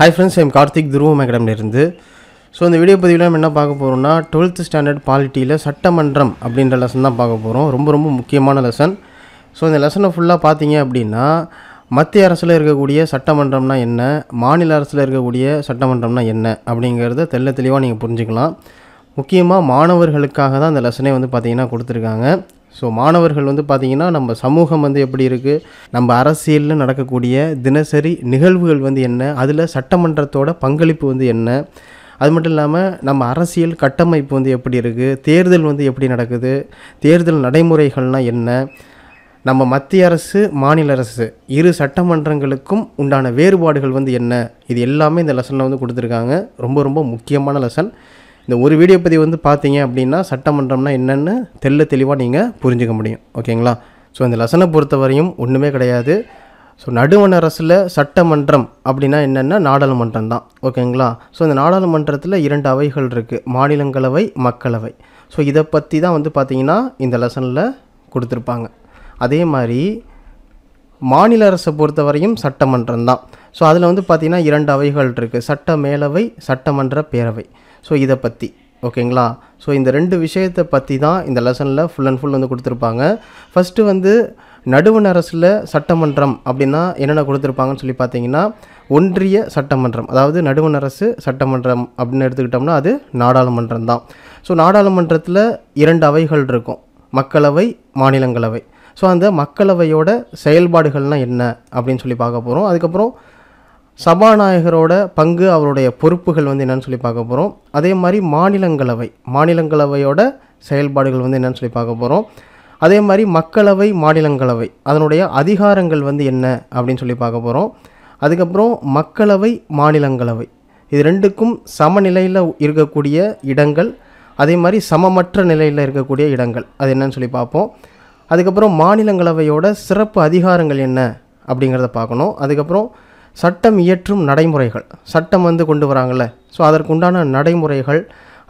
hi friends M Karthik துருவ இருந்து so இந்த வீடியோ பதிவில் நம்ம என்ன பார்க்க போகிறோம்னா டுவெல்த் ஸ்டாண்டர்ட் பாலிட்டியில் சட்டமன்றம் அப்படின்ற லெசன் தான் பார்க்க போகிறோம் ரொம்ப ரொம்ப முக்கியமான லெசன் ஸோ இந்த லெசனை ஃபுல்லாக பார்த்தீங்க அப்படின்னா மத்திய அரசில் இருக்கக்கூடிய சட்டமன்றம்னா என்ன மாநில அரசில் இருக்கக்கூடிய சட்டமன்றம்னா என்ன அப்படிங்கிறத தெல்ல தெளிவாக நீங்கள் புரிஞ்சுக்கலாம் முக்கியமாக மாணவர்களுக்காக தான் இந்த லெசனே வந்து பார்த்திங்கன்னா கொடுத்துருக்காங்க ஸோ மாணவர்கள் வந்து பார்த்திங்கன்னா நம்ம சமூகம் வந்து எப்படி இருக்குது நம்ம அரசியலில் நடக்கக்கூடிய தினசரி நிகழ்வுகள் வந்து என்ன அதில் சட்டமன்றத்தோட பங்களிப்பு வந்து என்ன அது மட்டும் இல்லாமல் நம்ம அரசியல் கட்டமைப்பு வந்து எப்படி இருக்குது தேர்தல் வந்து எப்படி நடக்குது தேர்தல் நடைமுறைகள்னால் என்ன நம்ம மத்திய அரசு மாநில அரசு இரு சட்டமன்றங்களுக்கும் உண்டான வேறுபாடுகள் வந்து என்ன இது எல்லாமே இந்த லெசனில் வந்து கொடுத்துருக்காங்க ரொம்ப ரொம்ப முக்கியமான லெசன் இந்த ஒரு வீடியோ பதிவு வந்து பார்த்தீங்க அப்படின்னா சட்டமன்றம்னா என்னென்னு தெல்ல தெளிவாக நீங்கள் புரிஞ்சுக்க முடியும் ஓகேங்களா ஸோ இந்த லெசனை பொறுத்த வரையும் ஒன்றுமே கிடையாது ஸோ நடுவண அரசில் சட்டமன்றம் அப்படின்னா என்னென்னா நாடாளுமன்றம் தான் ஓகேங்களா ஸோ இந்த நாடாளுமன்றத்தில் இரண்டு அவைகள் இருக்குது மாநிலங்களவை மக்களவை ஸோ இதை பற்றி தான் வந்து பார்த்திங்கன்னா இந்த லெசனில் கொடுத்துருப்பாங்க அதே மாதிரி மாநில அரசை பொறுத்த வரையும் சட்டமன்றம் தான் ஸோ அதில் வந்து பார்த்திங்கன்னா இரண்டு அவைகள் இருக்குது சட்ட மேலவை சட்டமன்ற பேரவை ஸோ இதை பற்றி ஓகேங்களா ஸோ இந்த ரெண்டு விஷயத்தை பற்றி தான் இந்த லெசனில் ஃபுல் அண்ட் ஃபுல் வந்து கொடுத்துருப்பாங்க ஃபஸ்ட்டு வந்து நடுவண் அரசில் சட்டமன்றம் அப்படின்னா என்னென்ன கொடுத்துருப்பாங்கன்னு சொல்லி பார்த்தீங்கன்னா ஒன்றிய சட்டமன்றம் அதாவது நடுவண் அரசு சட்டமன்றம் அப்படின்னு எடுத்துக்கிட்டோம்னா அது நாடாளுமன்றம் தான் ஸோ நாடாளுமன்றத்தில் இரண்டு அவைகள் இருக்கும் மக்களவை மாநிலங்களவை ஸோ அந்த மக்களவையோட செயல்பாடுகள்னால் என்ன அப்படின்னு சொல்லி பார்க்க போகிறோம் அதுக்கப்புறம் சபாநாயகரோட பங்கு அவருடைய பொறுப்புகள் வந்து என்னென்னு சொல்லி பார்க்க போகிறோம் அதே மாதிரி மாநிலங்களவை மாநிலங்களவையோட செயல்பாடுகள் வந்து என்னென்னு சொல்லி பார்க்க போகிறோம் அதே மாதிரி மக்களவை மாநிலங்களவை அதனுடைய அதிகாரங்கள் வந்து என்ன அப்படின்னு சொல்லி பார்க்க போகிறோம் அதுக்கப்புறம் மக்களவை மாநிலங்களவை இது ரெண்டுக்கும் சமநிலையில் இருக்கக்கூடிய இடங்கள் அதே மாதிரி சமமற்ற நிலையில் இருக்கக்கூடிய இடங்கள் அது என்னன்னு சொல்லி பார்ப்போம் அதுக்கப்புறம் மாநிலங்களவையோட சிறப்பு அதிகாரங்கள் என்ன அப்படிங்கிறத பார்க்கணும் அதுக்கப்புறம் சட்டம் இயற்றும் நடைமுறைகள் சட்டம் வந்து கொண்டு வராங்கள்ல ஸோ அதற்குண்டான நடைமுறைகள்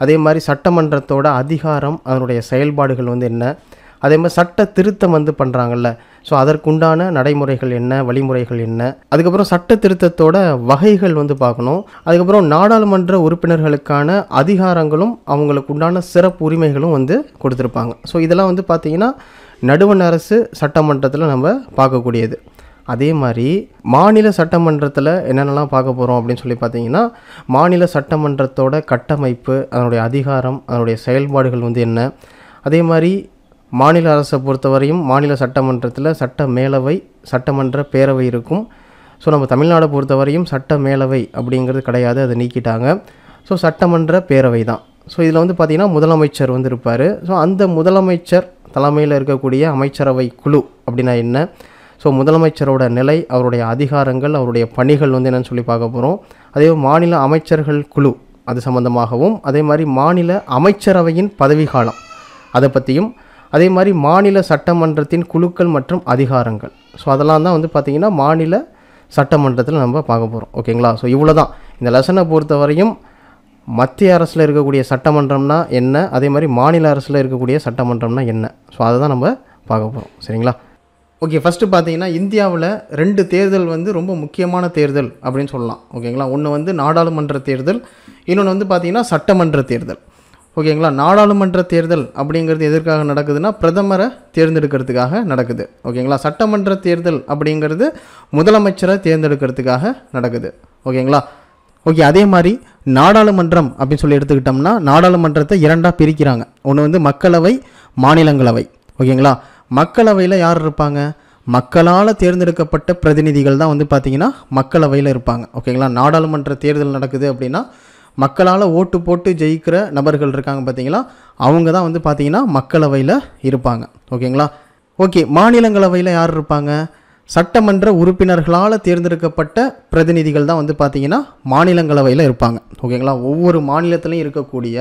அதே மாதிரி சட்டமன்றத்தோட அதிகாரம் அதனுடைய செயல்பாடுகள் வந்து என்ன அதே மாதிரி சட்ட திருத்தம் வந்து பண்ணுறாங்கல்ல ஸோ அதற்குண்டான நடைமுறைகள் என்ன வழிமுறைகள் என்ன அதுக்கப்புறம் சட்ட திருத்தத்தோட வகைகள் வந்து பார்க்கணும் அதுக்கப்புறம் நாடாளுமன்ற உறுப்பினர்களுக்கான அதிகாரங்களும் அவங்களுக்கு உண்டான சிறப்பு உரிமைகளும் வந்து கொடுத்துருப்பாங்க ஸோ இதெல்லாம் வந்து பார்த்திங்கன்னா நடுவண் அரசு சட்டமன்றத்தில் நம்ம பார்க்கக்கூடியது அதே மாதிரி மாநில சட்டமன்றத்தில் என்னென்னலாம் பார்க்க போகிறோம் அப்படின்னு சொல்லி பார்த்தீங்கன்னா மாநில சட்டமன்றத்தோட கட்டமைப்பு அதனுடைய அதிகாரம் அதனுடைய செயல்பாடுகள் வந்து என்ன அதே மாதிரி மாநில அரசை பொறுத்தவரையும் மாநில சட்டமன்றத்தில் சட்ட மேலவை சட்டமன்ற பேரவை இருக்கும் ஸோ நம்ம தமிழ்நாடை பொறுத்தவரையும் சட்ட மேலவை அப்படிங்கிறது கிடையாது அதை நீக்கிட்டாங்க ஸோ சட்டமன்ற பேரவை தான் ஸோ இதில் வந்து பார்த்திங்கன்னா முதலமைச்சர் வந்து இருப்பார் ஸோ அந்த முதலமைச்சர் தலைமையில் இருக்கக்கூடிய அமைச்சரவை குழு அப்படின்னா என்ன ஸோ முதலமைச்சரோட நிலை அவருடைய அதிகாரங்கள் அவருடைய பணிகள் வந்து என்னென்னு சொல்லி பார்க்க போகிறோம் அதே மாநில அமைச்சர்கள் குழு அது சம்மந்தமாகவும் அதே மாதிரி மாநில அமைச்சரவையின் பதவிகாலம் அதை பற்றியும் அதே மாதிரி மாநில சட்டமன்றத்தின் குழுக்கள் மற்றும் அதிகாரங்கள் ஸோ அதெல்லாம் தான் வந்து பார்த்திங்கன்னா மாநில சட்டமன்றத்தில் நம்ம பார்க்க போகிறோம் ஓகேங்களா ஸோ இவ்வளோ தான் இந்த லெசனை பொறுத்தவரையும் மத்திய அரசில் இருக்கக்கூடிய சட்டமன்றம்னா என்ன அதே மாதிரி மாநில அரசில் இருக்கக்கூடிய சட்டமன்றம்னா என்ன ஸோ அதை தான் நம்ம பார்க்க போகிறோம் சரிங்களா ஓகே ஃபஸ்ட்டு பார்த்தீங்கன்னா இந்தியாவில் ரெண்டு தேர்தல் வந்து ரொம்ப முக்கியமான தேர்தல் அப்படின்னு சொல்லலாம் ஓகேங்களா ஒன்று வந்து நாடாளுமன்ற தேர்தல் இன்னொன்று வந்து பார்த்திங்கன்னா சட்டமன்ற தேர்தல் ஓகேங்களா நாடாளுமன்ற தேர்தல் அப்படிங்கிறது எதற்காக நடக்குதுன்னா பிரதமரை தேர்ந்தெடுக்கிறதுக்காக நடக்குது ஓகேங்களா சட்டமன்ற தேர்தல் அப்படிங்கிறது முதலமைச்சரை தேர்ந்தெடுக்கிறதுக்காக நடக்குது ஓகேங்களா ஓகே அதே மாதிரி நாடாளுமன்றம் அப்படின்னு சொல்லி எடுத்துக்கிட்டோம்னா நாடாளுமன்றத்தை இரண்டாக பிரிக்கிறாங்க ஒன்று வந்து மக்களவை மாநிலங்களவை ஓகேங்களா மக்களவையில் யார் இருப்பாங்க மக்களால் தேர்ந்தெடுக்கப்பட்ட பிரதிநிதிகள் தான் வந்து பார்த்திங்கன்னா மக்களவையில் இருப்பாங்க ஓகேங்களா நாடாளுமன்ற தேர்தல் நடக்குது அப்படின்னா மக்களால் ஓட்டு போட்டு ஜெயிக்கிற நபர்கள் இருக்காங்க பார்த்திங்களா அவங்க தான் வந்து பார்த்திங்கன்னா மக்களவையில் இருப்பாங்க ஓகேங்களா ஓகே மாநிலங்களவையில் யார் இருப்பாங்க சட்டமன்ற உறுப்பினர்களால் தேர்ந்தெடுக்கப்பட்ட பிரதிநிதிகள் தான் வந்து பார்த்திங்கன்னா மாநிலங்களவையில் இருப்பாங்க ஓகேங்களா ஒவ்வொரு மாநிலத்திலையும் இருக்கக்கூடிய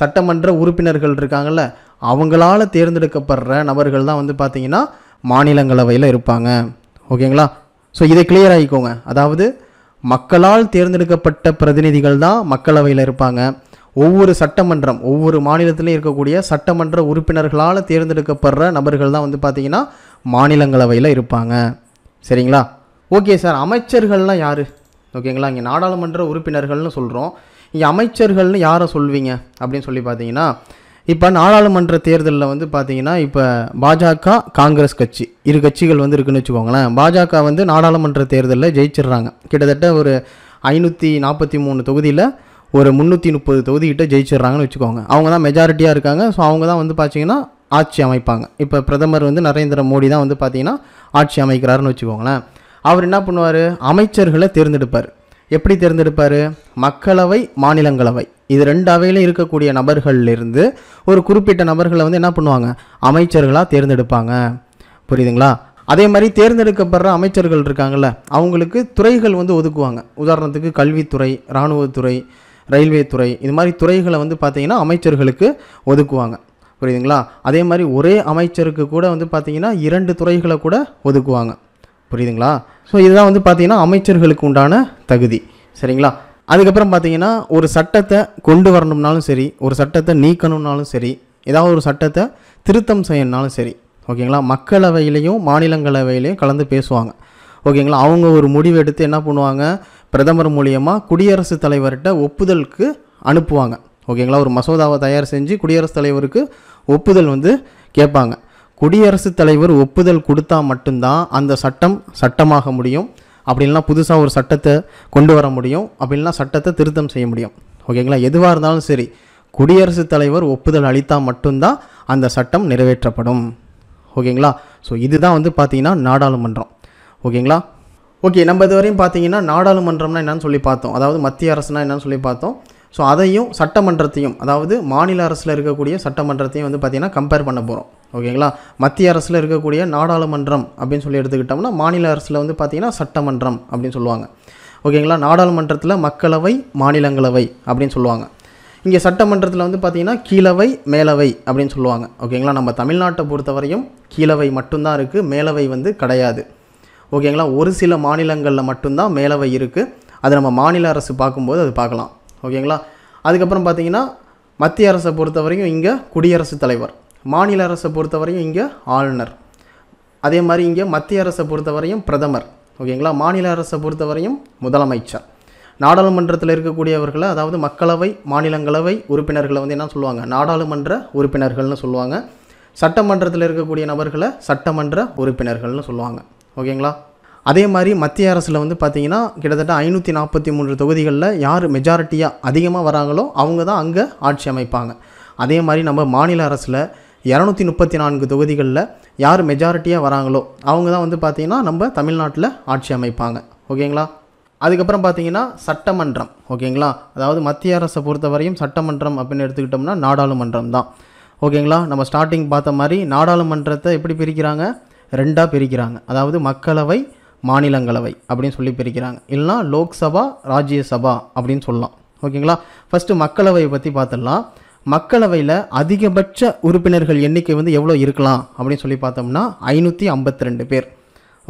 சட்டமன்ற உறுப்பினர்கள் இருக்காங்கள்ல அவங்களால் தேர்ந்தெடுக்கப்படுற நபர்கள் தான் வந்து பார்த்திங்கன்னா மாநிலங்களவையில் இருப்பாங்க ஓகேங்களா ஸோ இதை கிளியர் ஆகிக்கோங்க அதாவது மக்களால் தேர்ந்தெடுக்கப்பட்ட பிரதிநிதிகள் தான் மக்களவையில் இருப்பாங்க ஒவ்வொரு சட்டமன்றம் ஒவ்வொரு மாநிலத்திலையும் இருக்கக்கூடிய சட்டமன்ற உறுப்பினர்களால் தேர்ந்தெடுக்கப்படுற நபர்கள் தான் வந்து பார்த்திங்கன்னா மாநிலங்களவையில் இருப்பாங்க சரிங்களா ஓகே சார் அமைச்சர்கள்லாம் யார் ஓகேங்களா இங்கே நாடாளுமன்ற உறுப்பினர்கள்னு சொல்கிறோம் இங்கே அமைச்சர்கள்னு யாரை சொல்வீங்க அப்படின்னு சொல்லி பார்த்தீங்கன்னா இப்போ நாடாளுமன்ற தேர்தலில் வந்து பார்த்தீங்கன்னா இப்போ பாஜக காங்கிரஸ் கட்சி இரு கட்சிகள் வந்து இருக்குன்னு வச்சுக்கோங்களேன் பாஜக வந்து நாடாளுமன்ற தேர்தலில் ஜெயிச்சிடுறாங்க கிட்டத்தட்ட ஒரு ஐநூற்றி நாற்பத்தி மூணு தொகுதியில் ஒரு முந்நூற்றி முப்பது தொகுதிக்கிட்ட ஜெயிச்சிடுறாங்கன்னு வச்சுக்கோங்க அவங்க தான் மெஜாரிட்டியாக இருக்காங்க ஸோ அவங்க தான் வந்து பார்த்தீங்கன்னா ஆட்சி அமைப்பாங்க இப்போ பிரதமர் வந்து நரேந்திர மோடி தான் வந்து பார்த்தீங்கன்னா ஆட்சி அமைக்கிறாருன்னு வச்சுக்கோங்களேன் அவர் என்ன பண்ணுவார் அமைச்சர்களை தேர்ந்தெடுப்பார் எப்படி தேர்ந்தெடுப்பார் மக்களவை மாநிலங்களவை இது ரெண்டு அவையிலும் இருக்கக்கூடிய நபர்கள்லேருந்து ஒரு குறிப்பிட்ட நபர்களை வந்து என்ன பண்ணுவாங்க அமைச்சர்களாக தேர்ந்தெடுப்பாங்க புரியுதுங்களா அதே மாதிரி தேர்ந்தெடுக்கப்படுற அமைச்சர்கள் இருக்காங்கல்ல அவங்களுக்கு துறைகள் வந்து ஒதுக்குவாங்க உதாரணத்துக்கு கல்வித்துறை இராணுவத்துறை ரயில்வே துறை இது மாதிரி துறைகளை வந்து பார்த்திங்கன்னா அமைச்சர்களுக்கு ஒதுக்குவாங்க புரியுதுங்களா அதே மாதிரி ஒரே அமைச்சருக்கு கூட வந்து பார்த்திங்கன்னா இரண்டு துறைகளை கூட ஒதுக்குவாங்க புரியுதுங்களா ஸோ இதுதான் வந்து பார்த்திங்கன்னா அமைச்சர்களுக்கு உண்டான தகுதி சரிங்களா அதுக்கப்புறம் பார்த்திங்கன்னா ஒரு சட்டத்தை கொண்டு வரணும்னாலும் சரி ஒரு சட்டத்தை நீக்கணும்னாலும் சரி ஏதாவது ஒரு சட்டத்தை திருத்தம் செய்யணும்னாலும் சரி ஓகேங்களா மக்களவையிலையும் மாநிலங்களவையிலையும் கலந்து பேசுவாங்க ஓகேங்களா அவங்க ஒரு முடிவு எடுத்து என்ன பண்ணுவாங்க பிரதமர் மூலியமாக குடியரசுத் தலைவர்கிட்ட ஒப்புதலுக்கு அனுப்புவாங்க ஓகேங்களா ஒரு மசோதாவை தயார் செஞ்சு குடியரசுத் தலைவருக்கு ஒப்புதல் வந்து கேட்பாங்க குடியரசுத் தலைவர் ஒப்புதல் கொடுத்தா மட்டும்தான் அந்த சட்டம் சட்டமாக முடியும் அப்படின்னா புதுசாக ஒரு சட்டத்தை கொண்டு வர முடியும் அப்படின்னா சட்டத்தை திருத்தம் செய்ய முடியும் ஓகேங்களா எதுவாக இருந்தாலும் சரி குடியரசுத் தலைவர் ஒப்புதல் அளித்தால் மட்டும்தான் அந்த சட்டம் நிறைவேற்றப்படும் ஓகேங்களா ஸோ இதுதான் வந்து பார்த்திங்கன்னா நாடாளுமன்றம் ஓகேங்களா ஓகே நம்ம இதுவரையும் பார்த்தீங்கன்னா நாடாளுமன்றம்னா என்னென்னு சொல்லி பார்த்தோம் அதாவது மத்திய அரசுனா என்னென்னு சொல்லி பார்த்தோம் ஸோ அதையும் சட்டமன்றத்தையும் அதாவது மாநில அரசில் இருக்கக்கூடிய சட்டமன்றத்தையும் வந்து பார்த்திங்கன்னா கம்பேர் பண்ண போகிறோம் ஓகேங்களா மத்திய அரசில் இருக்கக்கூடிய நாடாளுமன்றம் அப்படின்னு சொல்லி எடுத்துக்கிட்டோம்னா மாநில அரசில் வந்து பார்த்திங்கன்னா சட்டமன்றம் அப்படின்னு சொல்லுவாங்க ஓகேங்களா நாடாளுமன்றத்தில் மக்களவை மாநிலங்களவை அப்படின்னு சொல்லுவாங்க இங்கே சட்டமன்றத்தில் வந்து பார்த்திங்கன்னா கீழவை மேலவை அப்படின்னு சொல்லுவாங்க ஓகேங்களா நம்ம தமிழ்நாட்டை பொறுத்தவரையும் கீழவை மட்டும்தான் இருக்குது மேலவை வந்து கிடையாது ஓகேங்களா ஒரு சில மாநிலங்களில் மட்டும்தான் மேலவை இருக்குது அது நம்ம மாநில அரசு பார்க்கும்போது அது பார்க்கலாம் ஓகேங்களா அதுக்கப்புறம் பார்த்தீங்கன்னா மத்திய அரசை பொறுத்த வரைக்கும் இங்கே குடியரசுத் தலைவர் மாநில அரசை பொறுத்த வரையும் இங்கே ஆளுநர் அதே மாதிரி இங்கே மத்திய அரசை பொறுத்த வரையும் பிரதமர் ஓகேங்களா மாநில அரசை பொறுத்த வரையும் முதலமைச்சர் நாடாளுமன்றத்தில் இருக்கக்கூடியவர்களை அதாவது மக்களவை மாநிலங்களவை உறுப்பினர்களை வந்து என்ன சொல்லுவாங்க நாடாளுமன்ற உறுப்பினர்கள்னு சொல்லுவாங்க சட்டமன்றத்தில் இருக்கக்கூடிய நபர்களை சட்டமன்ற உறுப்பினர்கள்னு சொல்லுவாங்க ஓகேங்களா அதே மாதிரி மத்திய அரசில் வந்து பார்த்திங்கன்னா கிட்டத்தட்ட ஐநூற்றி நாற்பத்தி மூன்று தொகுதிகளில் யார் மெஜாரிட்டியாக அதிகமாக வராங்களோ அவங்க தான் அங்கே ஆட்சி அமைப்பாங்க அதே மாதிரி நம்ம மாநில அரசில் இரநூத்தி முப்பத்தி நான்கு தொகுதிகளில் யார் மெஜாரிட்டியாக வராங்களோ அவங்க தான் வந்து பார்த்திங்கன்னா நம்ம தமிழ்நாட்டில் ஆட்சி அமைப்பாங்க ஓகேங்களா அதுக்கப்புறம் பார்த்திங்கன்னா சட்டமன்றம் ஓகேங்களா அதாவது மத்திய அரசை பொறுத்தவரையும் சட்டமன்றம் அப்படின்னு எடுத்துக்கிட்டோம்னா நாடாளுமன்றம் தான் ஓகேங்களா நம்ம ஸ்டார்டிங் பார்த்த மாதிரி நாடாளுமன்றத்தை எப்படி பிரிக்கிறாங்க ரெண்டாக பிரிக்கிறாங்க அதாவது மக்களவை மாநிலங்களவை அப்படின்னு சொல்லி பிரிக்கிறாங்க இல்லைனா லோக்சபா ராஜ்யசபா அப்படின்னு சொல்லலாம் ஓகேங்களா ஃபஸ்ட்டு மக்களவையை பற்றி பார்த்துடலாம் மக்களவையில் அதிகபட்ச உறுப்பினர்கள் எண்ணிக்கை வந்து எவ்வளோ இருக்கலாம் அப்படின்னு சொல்லி பார்த்தோம்னா ஐநூற்றி ஐம்பத்தி ரெண்டு பேர்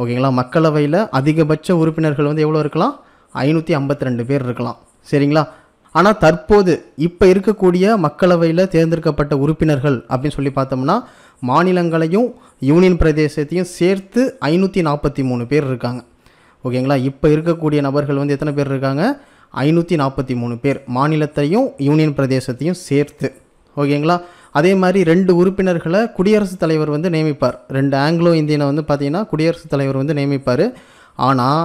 ஓகேங்களா மக்களவையில் அதிகபட்ச உறுப்பினர்கள் வந்து எவ்வளோ இருக்கலாம் ஐநூற்றி ஐம்பத்தி ரெண்டு பேர் இருக்கலாம் சரிங்களா ஆனால் தற்போது இப்போ இருக்கக்கூடிய மக்களவையில் தேர்ந்தெடுக்கப்பட்ட உறுப்பினர்கள் அப்படின்னு சொல்லி பார்த்தோம்னா மாநிலங்களையும் யூனியன் பிரதேசத்தையும் சேர்த்து ஐநூற்றி நாற்பத்தி மூணு பேர் இருக்காங்க ஓகேங்களா இப்போ இருக்கக்கூடிய நபர்கள் வந்து எத்தனை பேர் இருக்காங்க ஐநூற்றி நாற்பத்தி மூணு பேர் மாநிலத்தையும் யூனியன் பிரதேசத்தையும் சேர்த்து ஓகேங்களா அதே மாதிரி ரெண்டு உறுப்பினர்களை குடியரசுத் தலைவர் வந்து நியமிப்பார் ரெண்டு ஆங்கிலோ இந்தியனை வந்து பார்த்திங்கன்னா குடியரசுத் தலைவர் வந்து நியமிப்பார் ஆனால்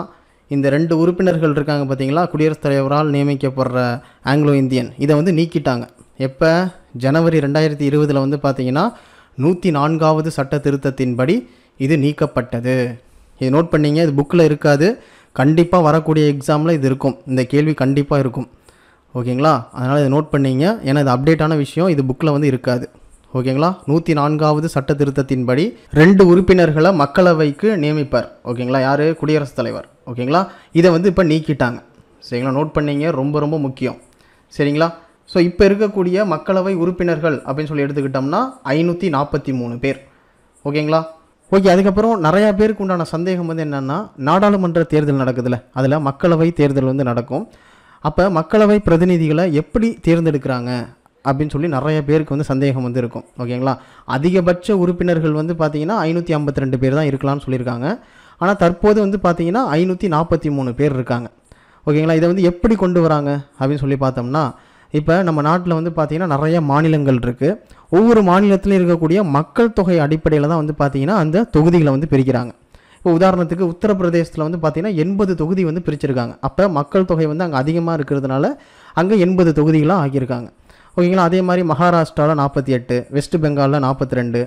இந்த ரெண்டு உறுப்பினர்கள் இருக்காங்க பார்த்தீங்களா குடியரசுத் தலைவரால் நியமிக்கப்படுற ஆங்கிலோ இந்தியன் இதை வந்து நீக்கிட்டாங்க எப்போ ஜனவரி ரெண்டாயிரத்தி இருபதில் வந்து பார்த்திங்கன்னா நூற்றி நான்காவது சட்ட திருத்தத்தின்படி இது நீக்கப்பட்டது இது நோட் பண்ணிங்க இது புக்கில் இருக்காது கண்டிப்பாக வரக்கூடிய எக்ஸாமில் இது இருக்கும் இந்த கேள்வி கண்டிப்பாக இருக்கும் ஓகேங்களா அதனால் இதை நோட் பண்ணிங்க ஏன்னா இது அப்டேட்டான விஷயம் இது புக்கில் வந்து இருக்காது ஓகேங்களா நூற்றி நான்காவது சட்ட திருத்தத்தின்படி ரெண்டு உறுப்பினர்களை மக்களவைக்கு நியமிப்பார் ஓகேங்களா யார் குடியரசுத் தலைவர் ஓகேங்களா இதை வந்து இப்போ நீக்கிட்டாங்க சரிங்களா நோட் பண்ணிங்க ரொம்ப ரொம்ப முக்கியம் சரிங்களா ஸோ இப்போ இருக்கக்கூடிய மக்களவை உறுப்பினர்கள் அப்படின்னு சொல்லி எடுத்துக்கிட்டோம்னா ஐநூற்றி நாற்பத்தி மூணு பேர் ஓகேங்களா ஓகே அதுக்கப்புறம் நிறையா பேருக்கு உண்டான சந்தேகம் வந்து என்னென்னா நாடாளுமன்ற தேர்தல் நடக்குதுல்ல அதில் மக்களவை தேர்தல் வந்து நடக்கும் அப்போ மக்களவை பிரதிநிதிகளை எப்படி தேர்ந்தெடுக்கிறாங்க அப்படின்னு சொல்லி நிறைய பேருக்கு வந்து சந்தேகம் வந்து இருக்கும் ஓகேங்களா அதிகபட்ச உறுப்பினர்கள் வந்து பார்த்திங்கன்னா ஐநூற்றி ஐம்பத்தி ரெண்டு பேர் தான் இருக்கலாம்னு சொல்லியிருக்காங்க ஆனால் தற்போது வந்து பார்த்திங்கன்னா ஐநூற்றி நாற்பத்தி மூணு பேர் இருக்காங்க ஓகேங்களா இதை வந்து எப்படி கொண்டு வராங்க அப்படின்னு சொல்லி பார்த்தோம்னா இப்போ நம்ம நாட்டில் வந்து பார்த்திங்கன்னா நிறைய மாநிலங்கள் இருக்குது ஒவ்வொரு மாநிலத்திலையும் இருக்கக்கூடிய மக்கள் தொகை அடிப்படையில் தான் வந்து பார்த்திங்கன்னா அந்த தொகுதிகளை வந்து பிரிக்கிறாங்க இப்போ உதாரணத்துக்கு உத்தரப்பிரதேசத்தில் வந்து பார்த்திங்கன்னா எண்பது தொகுதி வந்து பிரிச்சிருக்காங்க அப்போ மக்கள் தொகை வந்து அங்கே அதிகமாக இருக்கிறதுனால அங்கே எண்பது தொகுதிகளாக ஆகியிருக்காங்க ஓகேங்களா அதே மாதிரி மகாராஷ்டிராவில் நாற்பத்தி எட்டு வெஸ்ட் பெங்காலில் நாற்பத்தி ரெண்டு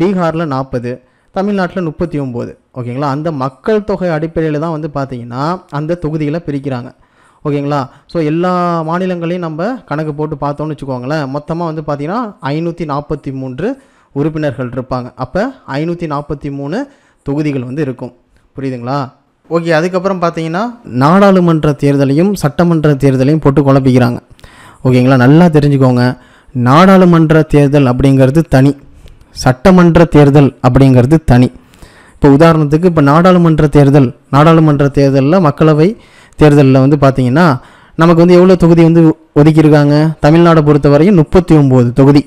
பீகாரில் நாற்பது தமிழ்நாட்டில் முப்பத்தி ஒம்பது ஓகேங்களா அந்த மக்கள் தொகை அடிப்படையில் தான் வந்து பார்த்திங்கன்னா அந்த தொகுதிகளை பிரிக்கிறாங்க ஓகேங்களா ஸோ எல்லா மாநிலங்களையும் நம்ம கணக்கு போட்டு பார்த்தோம்னு வச்சுக்கோங்களேன் மொத்தமாக வந்து பார்த்திங்கன்னா ஐநூற்றி நாற்பத்தி மூன்று உறுப்பினர்கள் இருப்பாங்க அப்போ ஐநூற்றி நாற்பத்தி மூணு தொகுதிகள் வந்து இருக்கும் புரியுதுங்களா ஓகே அதுக்கப்புறம் பார்த்தீங்கன்னா நாடாளுமன்ற தேர்தலையும் சட்டமன்ற தேர்தலையும் போட்டு குழப்பிக்கிறாங்க ஓகேங்களா நல்லா தெரிஞ்சுக்கோங்க நாடாளுமன்ற தேர்தல் அப்படிங்கிறது தனி சட்டமன்ற தேர்தல் அப்படிங்கிறது தனி இப்போ உதாரணத்துக்கு இப்போ நாடாளுமன்ற தேர்தல் நாடாளுமன்ற தேர்தலில் மக்களவை தேர்தலில் வந்து பார்த்திங்கன்னா நமக்கு வந்து எவ்வளோ தொகுதி வந்து ஒதுக்கியிருக்காங்க தமிழ்நாடை பொறுத்த வரையும் முப்பத்தி ஒம்பது தொகுதி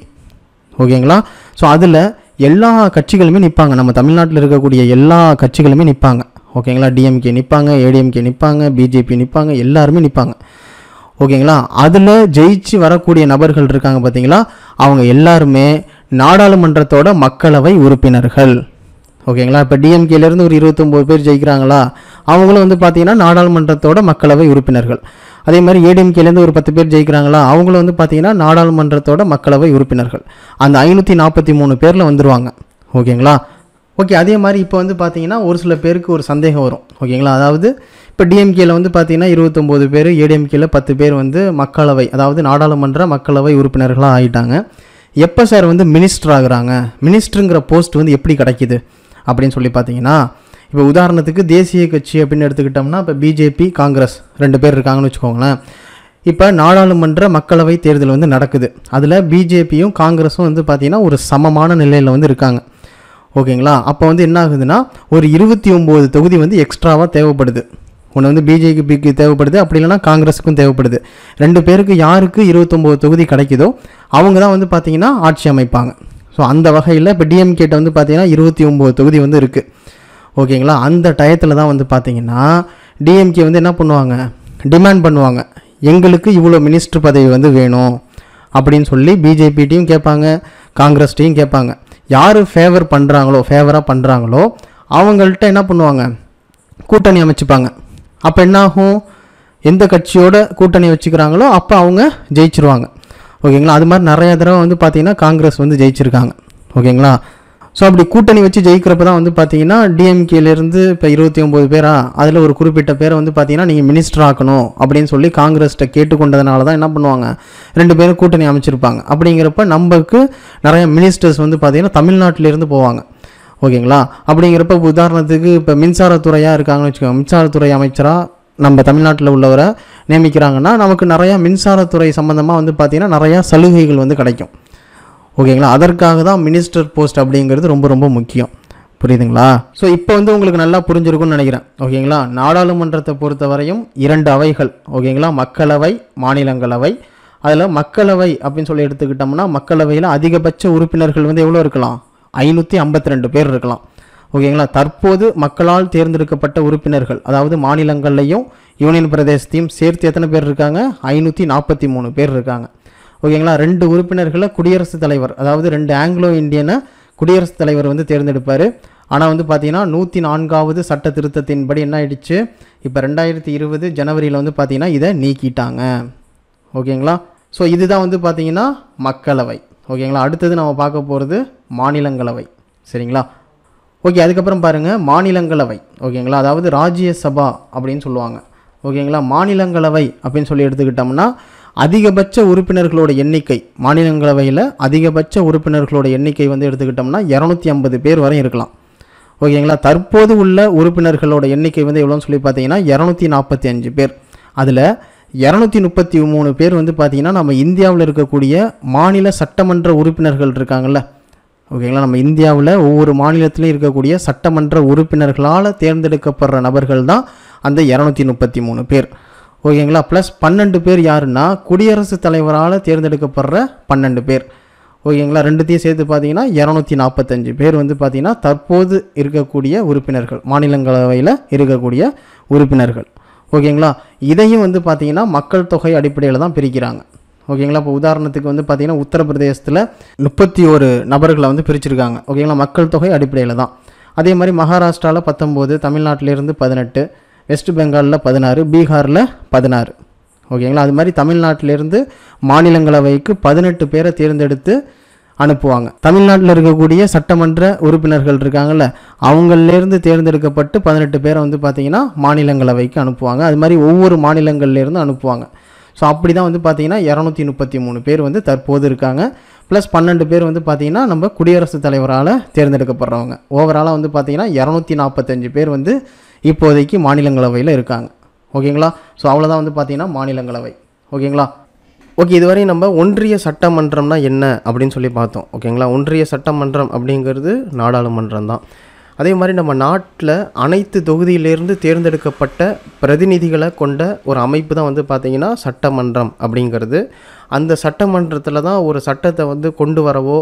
ஓகேங்களா ஸோ அதில் எல்லா கட்சிகளுமே நிற்பாங்க நம்ம தமிழ்நாட்டில் இருக்கக்கூடிய எல்லா கட்சிகளுமே நிற்பாங்க ஓகேங்களா டிஎம்கே நிற்பாங்க ஏடிஎம்கே நிற்பாங்க பிஜேபி நிற்பாங்க எல்லாருமே நிற்பாங்க ஓகேங்களா அதில் ஜெயிச்சு வரக்கூடிய நபர்கள் இருக்காங்க பார்த்தீங்களா அவங்க எல்லாருமே நாடாளுமன்றத்தோட மக்களவை உறுப்பினர்கள் ஓகேங்களா இப்போ டிஎம்கேலேருந்து ஒரு இருபத்தொம்போது பேர் ஜெயிக்கிறாங்களா அவங்களும் வந்து பார்த்தீங்கன்னா நாடாளுமன்றத்தோட மக்களவை உறுப்பினர்கள் அதே மாதிரி ஏடிஎம்கேலேருந்து ஒரு பத்து பேர் ஜெயிக்கிறாங்களா அவங்களும் வந்து பார்த்தீங்கன்னா நாடாளுமன்றத்தோட மக்களவை உறுப்பினர்கள் அந்த ஐநூற்றி நாற்பத்தி மூணு பேரில் வந்துடுவாங்க ஓகேங்களா ஓகே அதே மாதிரி இப்போ வந்து பார்த்தீங்கன்னா ஒரு சில பேருக்கு ஒரு சந்தேகம் வரும் ஓகேங்களா அதாவது இப்போ டிஎம்கேல வந்து பார்த்தீங்கன்னா இருபத்தொம்போது பேர் ஏடிஎம்கேல பத்து பேர் வந்து மக்களவை அதாவது நாடாளுமன்ற மக்களவை உறுப்பினர்களாக ஆகிட்டாங்க எப்போ சார் வந்து மினிஸ்டர் ஆகுறாங்க மினிஸ்டருங்கிற போஸ்ட் வந்து எப்படி கிடைக்கிது அப்படின்னு சொல்லி பார்த்தீங்கன்னா இப்போ உதாரணத்துக்கு தேசிய கட்சி அப்படின்னு எடுத்துக்கிட்டோம்னா இப்போ பிஜேபி காங்கிரஸ் ரெண்டு பேர் இருக்காங்கன்னு வச்சுக்கோங்களேன் இப்போ நாடாளுமன்ற மக்களவை தேர்தல் வந்து நடக்குது அதில் பிஜேபியும் காங்கிரஸும் வந்து பார்த்திங்கன்னா ஒரு சமமான நிலையில் வந்து இருக்காங்க ஓகேங்களா அப்போ வந்து என்ன ஆகுதுன்னா ஒரு இருபத்தி ஒம்பது தொகுதி வந்து எக்ஸ்ட்ராவாக தேவைப்படுது ஒன்று வந்து பிஜேபிக்கு தேவைப்படுது அப்படி இல்லைனா காங்கிரஸுக்கும் தேவைப்படுது ரெண்டு பேருக்கு யாருக்கு இருபத்தொம்போது தொகுதி கிடைக்குதோ அவங்க தான் வந்து பார்த்திங்கன்னா ஆட்சி அமைப்பாங்க ஸோ அந்த வகையில் இப்போ டிஎம்கேட்ட வந்து பார்த்தீங்கன்னா இருபத்தி ஒம்பது தொகுதி வந்து இருக்குது ஓகேங்களா அந்த டயத்தில் தான் வந்து பார்த்திங்கன்னா டிஎம்கே வந்து என்ன பண்ணுவாங்க டிமாண்ட் பண்ணுவாங்க எங்களுக்கு இவ்வளோ மினிஸ்டர் பதவி வந்து வேணும் அப்படின்னு சொல்லி பிஜேபிட்டையும் கேட்பாங்க காங்கிரஸ்டையும் கேட்பாங்க யார் ஃபேவர் பண்ணுறாங்களோ ஃபேவராக பண்ணுறாங்களோ அவங்கள்ட்ட என்ன பண்ணுவாங்க கூட்டணி அமைச்சுப்பாங்க அப்போ என்னாகும் எந்த கட்சியோட கூட்டணி வச்சுக்கிறாங்களோ அப்போ அவங்க ஜெயிச்சிருவாங்க ஓகேங்களா அது மாதிரி நிறைய தடவை வந்து பார்த்தீங்கன்னா காங்கிரஸ் வந்து ஜெயிச்சிருக்காங்க ஓகேங்களா ஸோ அப்படி கூட்டணி வச்சு ஜெயிக்கிறப்ப தான் வந்து பார்த்தீங்கன்னா டிஎம்கேலேருந்து இப்போ இருபத்தி ஒம்பது பேரா அதில் ஒரு குறிப்பிட்ட பேரை வந்து பார்த்தீங்கன்னா நீங்கள் மினிஸ்டர் ஆக்கணும் அப்படின்னு சொல்லி காங்கிரஸ்கிட்ட கேட்டுக்கொண்டதுனால தான் என்ன பண்ணுவாங்க ரெண்டு பேரும் கூட்டணி அமைச்சிருப்பாங்க அப்படிங்கிறப்ப நம்மளுக்கு நிறைய மினிஸ்டர்ஸ் வந்து பார்த்தீங்கன்னா தமிழ்நாட்டிலேருந்து போவாங்க ஓகேங்களா அப்படிங்கிறப்ப உதாரணத்துக்கு இப்போ மின்சாரத்துறையாக இருக்காங்கன்னு வச்சுக்கோங்க மின்சாரத்துறை அமைச்சராக நம்ம தமிழ்நாட்டில் உள்ளவரை நியமிக்கிறாங்கன்னா நமக்கு நிறையா மின்சாரத்துறை சம்மந்தமாக வந்து பார்த்திங்கன்னா நிறையா சலுகைகள் வந்து கிடைக்கும் ஓகேங்களா அதற்காக தான் மினிஸ்டர் போஸ்ட் அப்படிங்கிறது ரொம்ப ரொம்ப முக்கியம் புரியுதுங்களா ஸோ இப்போ வந்து உங்களுக்கு நல்லா புரிஞ்சிருக்கும்னு நினைக்கிறேன் ஓகேங்களா நாடாளுமன்றத்தை பொறுத்த வரையும் இரண்டு அவைகள் ஓகேங்களா மக்களவை மாநிலங்களவை அதில் மக்களவை அப்படின்னு சொல்லி எடுத்துக்கிட்டோம்னா மக்களவையில் அதிகபட்ச உறுப்பினர்கள் வந்து எவ்வளோ இருக்கலாம் ஐநூற்றி ஐம்பத்தி ரெண்டு பேர் இருக்கலாம் ஓகேங்களா தற்போது மக்களால் தேர்ந்தெடுக்கப்பட்ட உறுப்பினர்கள் அதாவது மாநிலங்கள்லையும் யூனியன் பிரதேசத்தையும் சேர்த்து எத்தனை பேர் இருக்காங்க ஐநூற்றி நாற்பத்தி மூணு பேர் இருக்காங்க ஓகேங்களா ரெண்டு உறுப்பினர்களை குடியரசுத் தலைவர் அதாவது ரெண்டு ஆங்கிலோ இந்தியனை குடியரசுத் தலைவர் வந்து தேர்ந்தெடுப்பார் ஆனால் வந்து பார்த்திங்கன்னா நூற்றி நான்காவது சட்ட திருத்தத்தின்படி என்ன ஆயிடுச்சு இப்போ ரெண்டாயிரத்தி இருபது ஜனவரியில் வந்து பார்த்திங்கன்னா இதை நீக்கிட்டாங்க ஓகேங்களா ஸோ இதுதான் வந்து பார்த்திங்கன்னா மக்களவை ஓகேங்களா அடுத்தது நம்ம பார்க்க போகிறது மாநிலங்களவை சரிங்களா ஓகே அதுக்கப்புறம் பாருங்கள் மாநிலங்களவை ஓகேங்களா அதாவது ராஜ்யசபா அப்படின்னு சொல்லுவாங்க ஓகேங்களா மாநிலங்களவை அப்படின்னு சொல்லி எடுத்துக்கிட்டோம்னா அதிகபட்ச உறுப்பினர்களோட எண்ணிக்கை மாநிலங்களவையில் அதிகபட்ச உறுப்பினர்களோட எண்ணிக்கை வந்து எடுத்துக்கிட்டோம்னா இரநூத்தி ஐம்பது பேர் வரையும் இருக்கலாம் ஓகேங்களா தற்போது உள்ள உறுப்பினர்களோட எண்ணிக்கை வந்து எவ்வளோன்னு சொல்லி பார்த்தீங்கன்னா இரநூத்தி நாற்பத்தி அஞ்சு பேர் அதில் இரநூத்தி முப்பத்தி மூணு பேர் வந்து பார்த்திங்கன்னா நம்ம இந்தியாவில் இருக்கக்கூடிய மாநில சட்டமன்ற உறுப்பினர்கள் இருக்காங்கள்ல ஓகேங்களா நம்ம இந்தியாவில் ஒவ்வொரு மாநிலத்திலையும் இருக்கக்கூடிய சட்டமன்ற உறுப்பினர்களால் தேர்ந்தெடுக்கப்படுற நபர்கள் தான் அந்த இரநூத்தி முப்பத்தி மூணு பேர் ஓகேங்களா ப்ளஸ் பன்னெண்டு பேர் யாருன்னா குடியரசுத் தலைவரால் தேர்ந்தெடுக்கப்படுற பன்னெண்டு பேர் ஓகேங்களா ரெண்டுத்தையும் சேர்த்து பார்த்தீங்கன்னா இரநூத்தி நாற்பத்தஞ்சு பேர் வந்து பார்த்திங்கன்னா தற்போது இருக்கக்கூடிய உறுப்பினர்கள் மாநிலங்களவையில் இருக்கக்கூடிய உறுப்பினர்கள் ஓகேங்களா இதையும் வந்து பார்த்திங்கன்னா மக்கள் தொகை அடிப்படையில் தான் பிரிக்கிறாங்க ஓகேங்களா இப்போ உதாரணத்துக்கு வந்து பார்த்திங்கன்னா உத்தரப்பிரதேசத்தில் முப்பத்தி ஒரு நபர்களை வந்து பிரிச்சிருக்காங்க ஓகேங்களா மக்கள் தொகை அடிப்படையில் தான் அதே மாதிரி மகாராஷ்டிராவில் பத்தொம்போது தமிழ்நாட்டிலேருந்து பதினெட்டு வெஸ்ட் பெங்காலில் பதினாறு பீகாரில் பதினாறு ஓகேங்களா அது மாதிரி தமிழ்நாட்டிலேருந்து மாநிலங்களவைக்கு பதினெட்டு பேரை தேர்ந்தெடுத்து அனுப்புவாங்க தமிழ்நாட்டில் இருக்கக்கூடிய சட்டமன்ற உறுப்பினர்கள் இருக்காங்கல்ல அவங்கள்லேருந்து தேர்ந்தெடுக்கப்பட்டு பதினெட்டு பேரை வந்து பார்த்திங்கன்னா மாநிலங்களவைக்கு அனுப்புவாங்க அது மாதிரி ஒவ்வொரு மாநிலங்கள்லேருந்து அனுப்புவாங்க ஸோ அப்படி தான் வந்து பார்த்தீங்கன்னா இரநூத்தி முப்பத்தி மூணு பேர் வந்து தற்போது இருக்காங்க ப்ளஸ் பன்னெண்டு பேர் வந்து பார்த்திங்கன்னா நம்ம குடியரசுத் தலைவரால் தேர்ந்தெடுக்கப்படுறவங்க ஓவராலாக வந்து பார்த்திங்கன்னா இரநூத்தி நாற்பத்தஞ்சு பேர் வந்து இப்போதைக்கு மாநிலங்களவையில் இருக்காங்க ஓகேங்களா ஸோ அவ்வளோதான் வந்து பார்த்திங்கன்னா மாநிலங்களவை ஓகேங்களா ஓகே இதுவரை நம்ம ஒன்றிய சட்டமன்றம்னா என்ன அப்படின்னு சொல்லி பார்த்தோம் ஓகேங்களா ஒன்றிய சட்டமன்றம் அப்படிங்கிறது நாடாளுமன்றம் தான் அதே மாதிரி நம்ம நாட்டில் அனைத்து தொகுதியிலேருந்து தேர்ந்தெடுக்கப்பட்ட பிரதிநிதிகளை கொண்ட ஒரு அமைப்பு தான் வந்து பார்த்திங்கன்னா சட்டமன்றம் அப்படிங்கிறது அந்த சட்டமன்றத்தில் தான் ஒரு சட்டத்தை வந்து கொண்டு வரவோ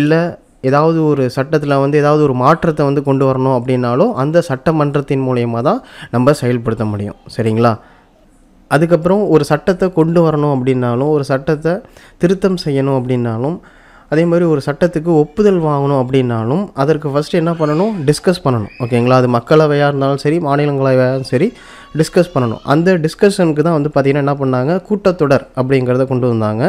இல்லை ஏதாவது ஒரு சட்டத்தில் வந்து ஏதாவது ஒரு மாற்றத்தை வந்து கொண்டு வரணும் அப்படின்னாலும் அந்த சட்டமன்றத்தின் மூலயமா தான் நம்ம செயல்படுத்த முடியும் சரிங்களா அதுக்கப்புறம் ஒரு சட்டத்தை கொண்டு வரணும் அப்படின்னாலும் ஒரு சட்டத்தை திருத்தம் செய்யணும் அப்படின்னாலும் அதே மாதிரி ஒரு சட்டத்துக்கு ஒப்புதல் வாங்கணும் அப்படின்னாலும் அதற்கு ஃபஸ்ட்டு என்ன பண்ணணும் டிஸ்கஸ் பண்ணணும் ஓகேங்களா அது மக்களவையாக இருந்தாலும் சரி மாநிலங்களவையாக இருந்தாலும் சரி டிஸ்கஸ் பண்ணணும் அந்த டிஸ்கஷனுக்கு தான் வந்து பார்த்திங்கன்னா என்ன பண்ணாங்க கூட்டத்தொடர் அப்படிங்கிறத கொண்டு வந்தாங்க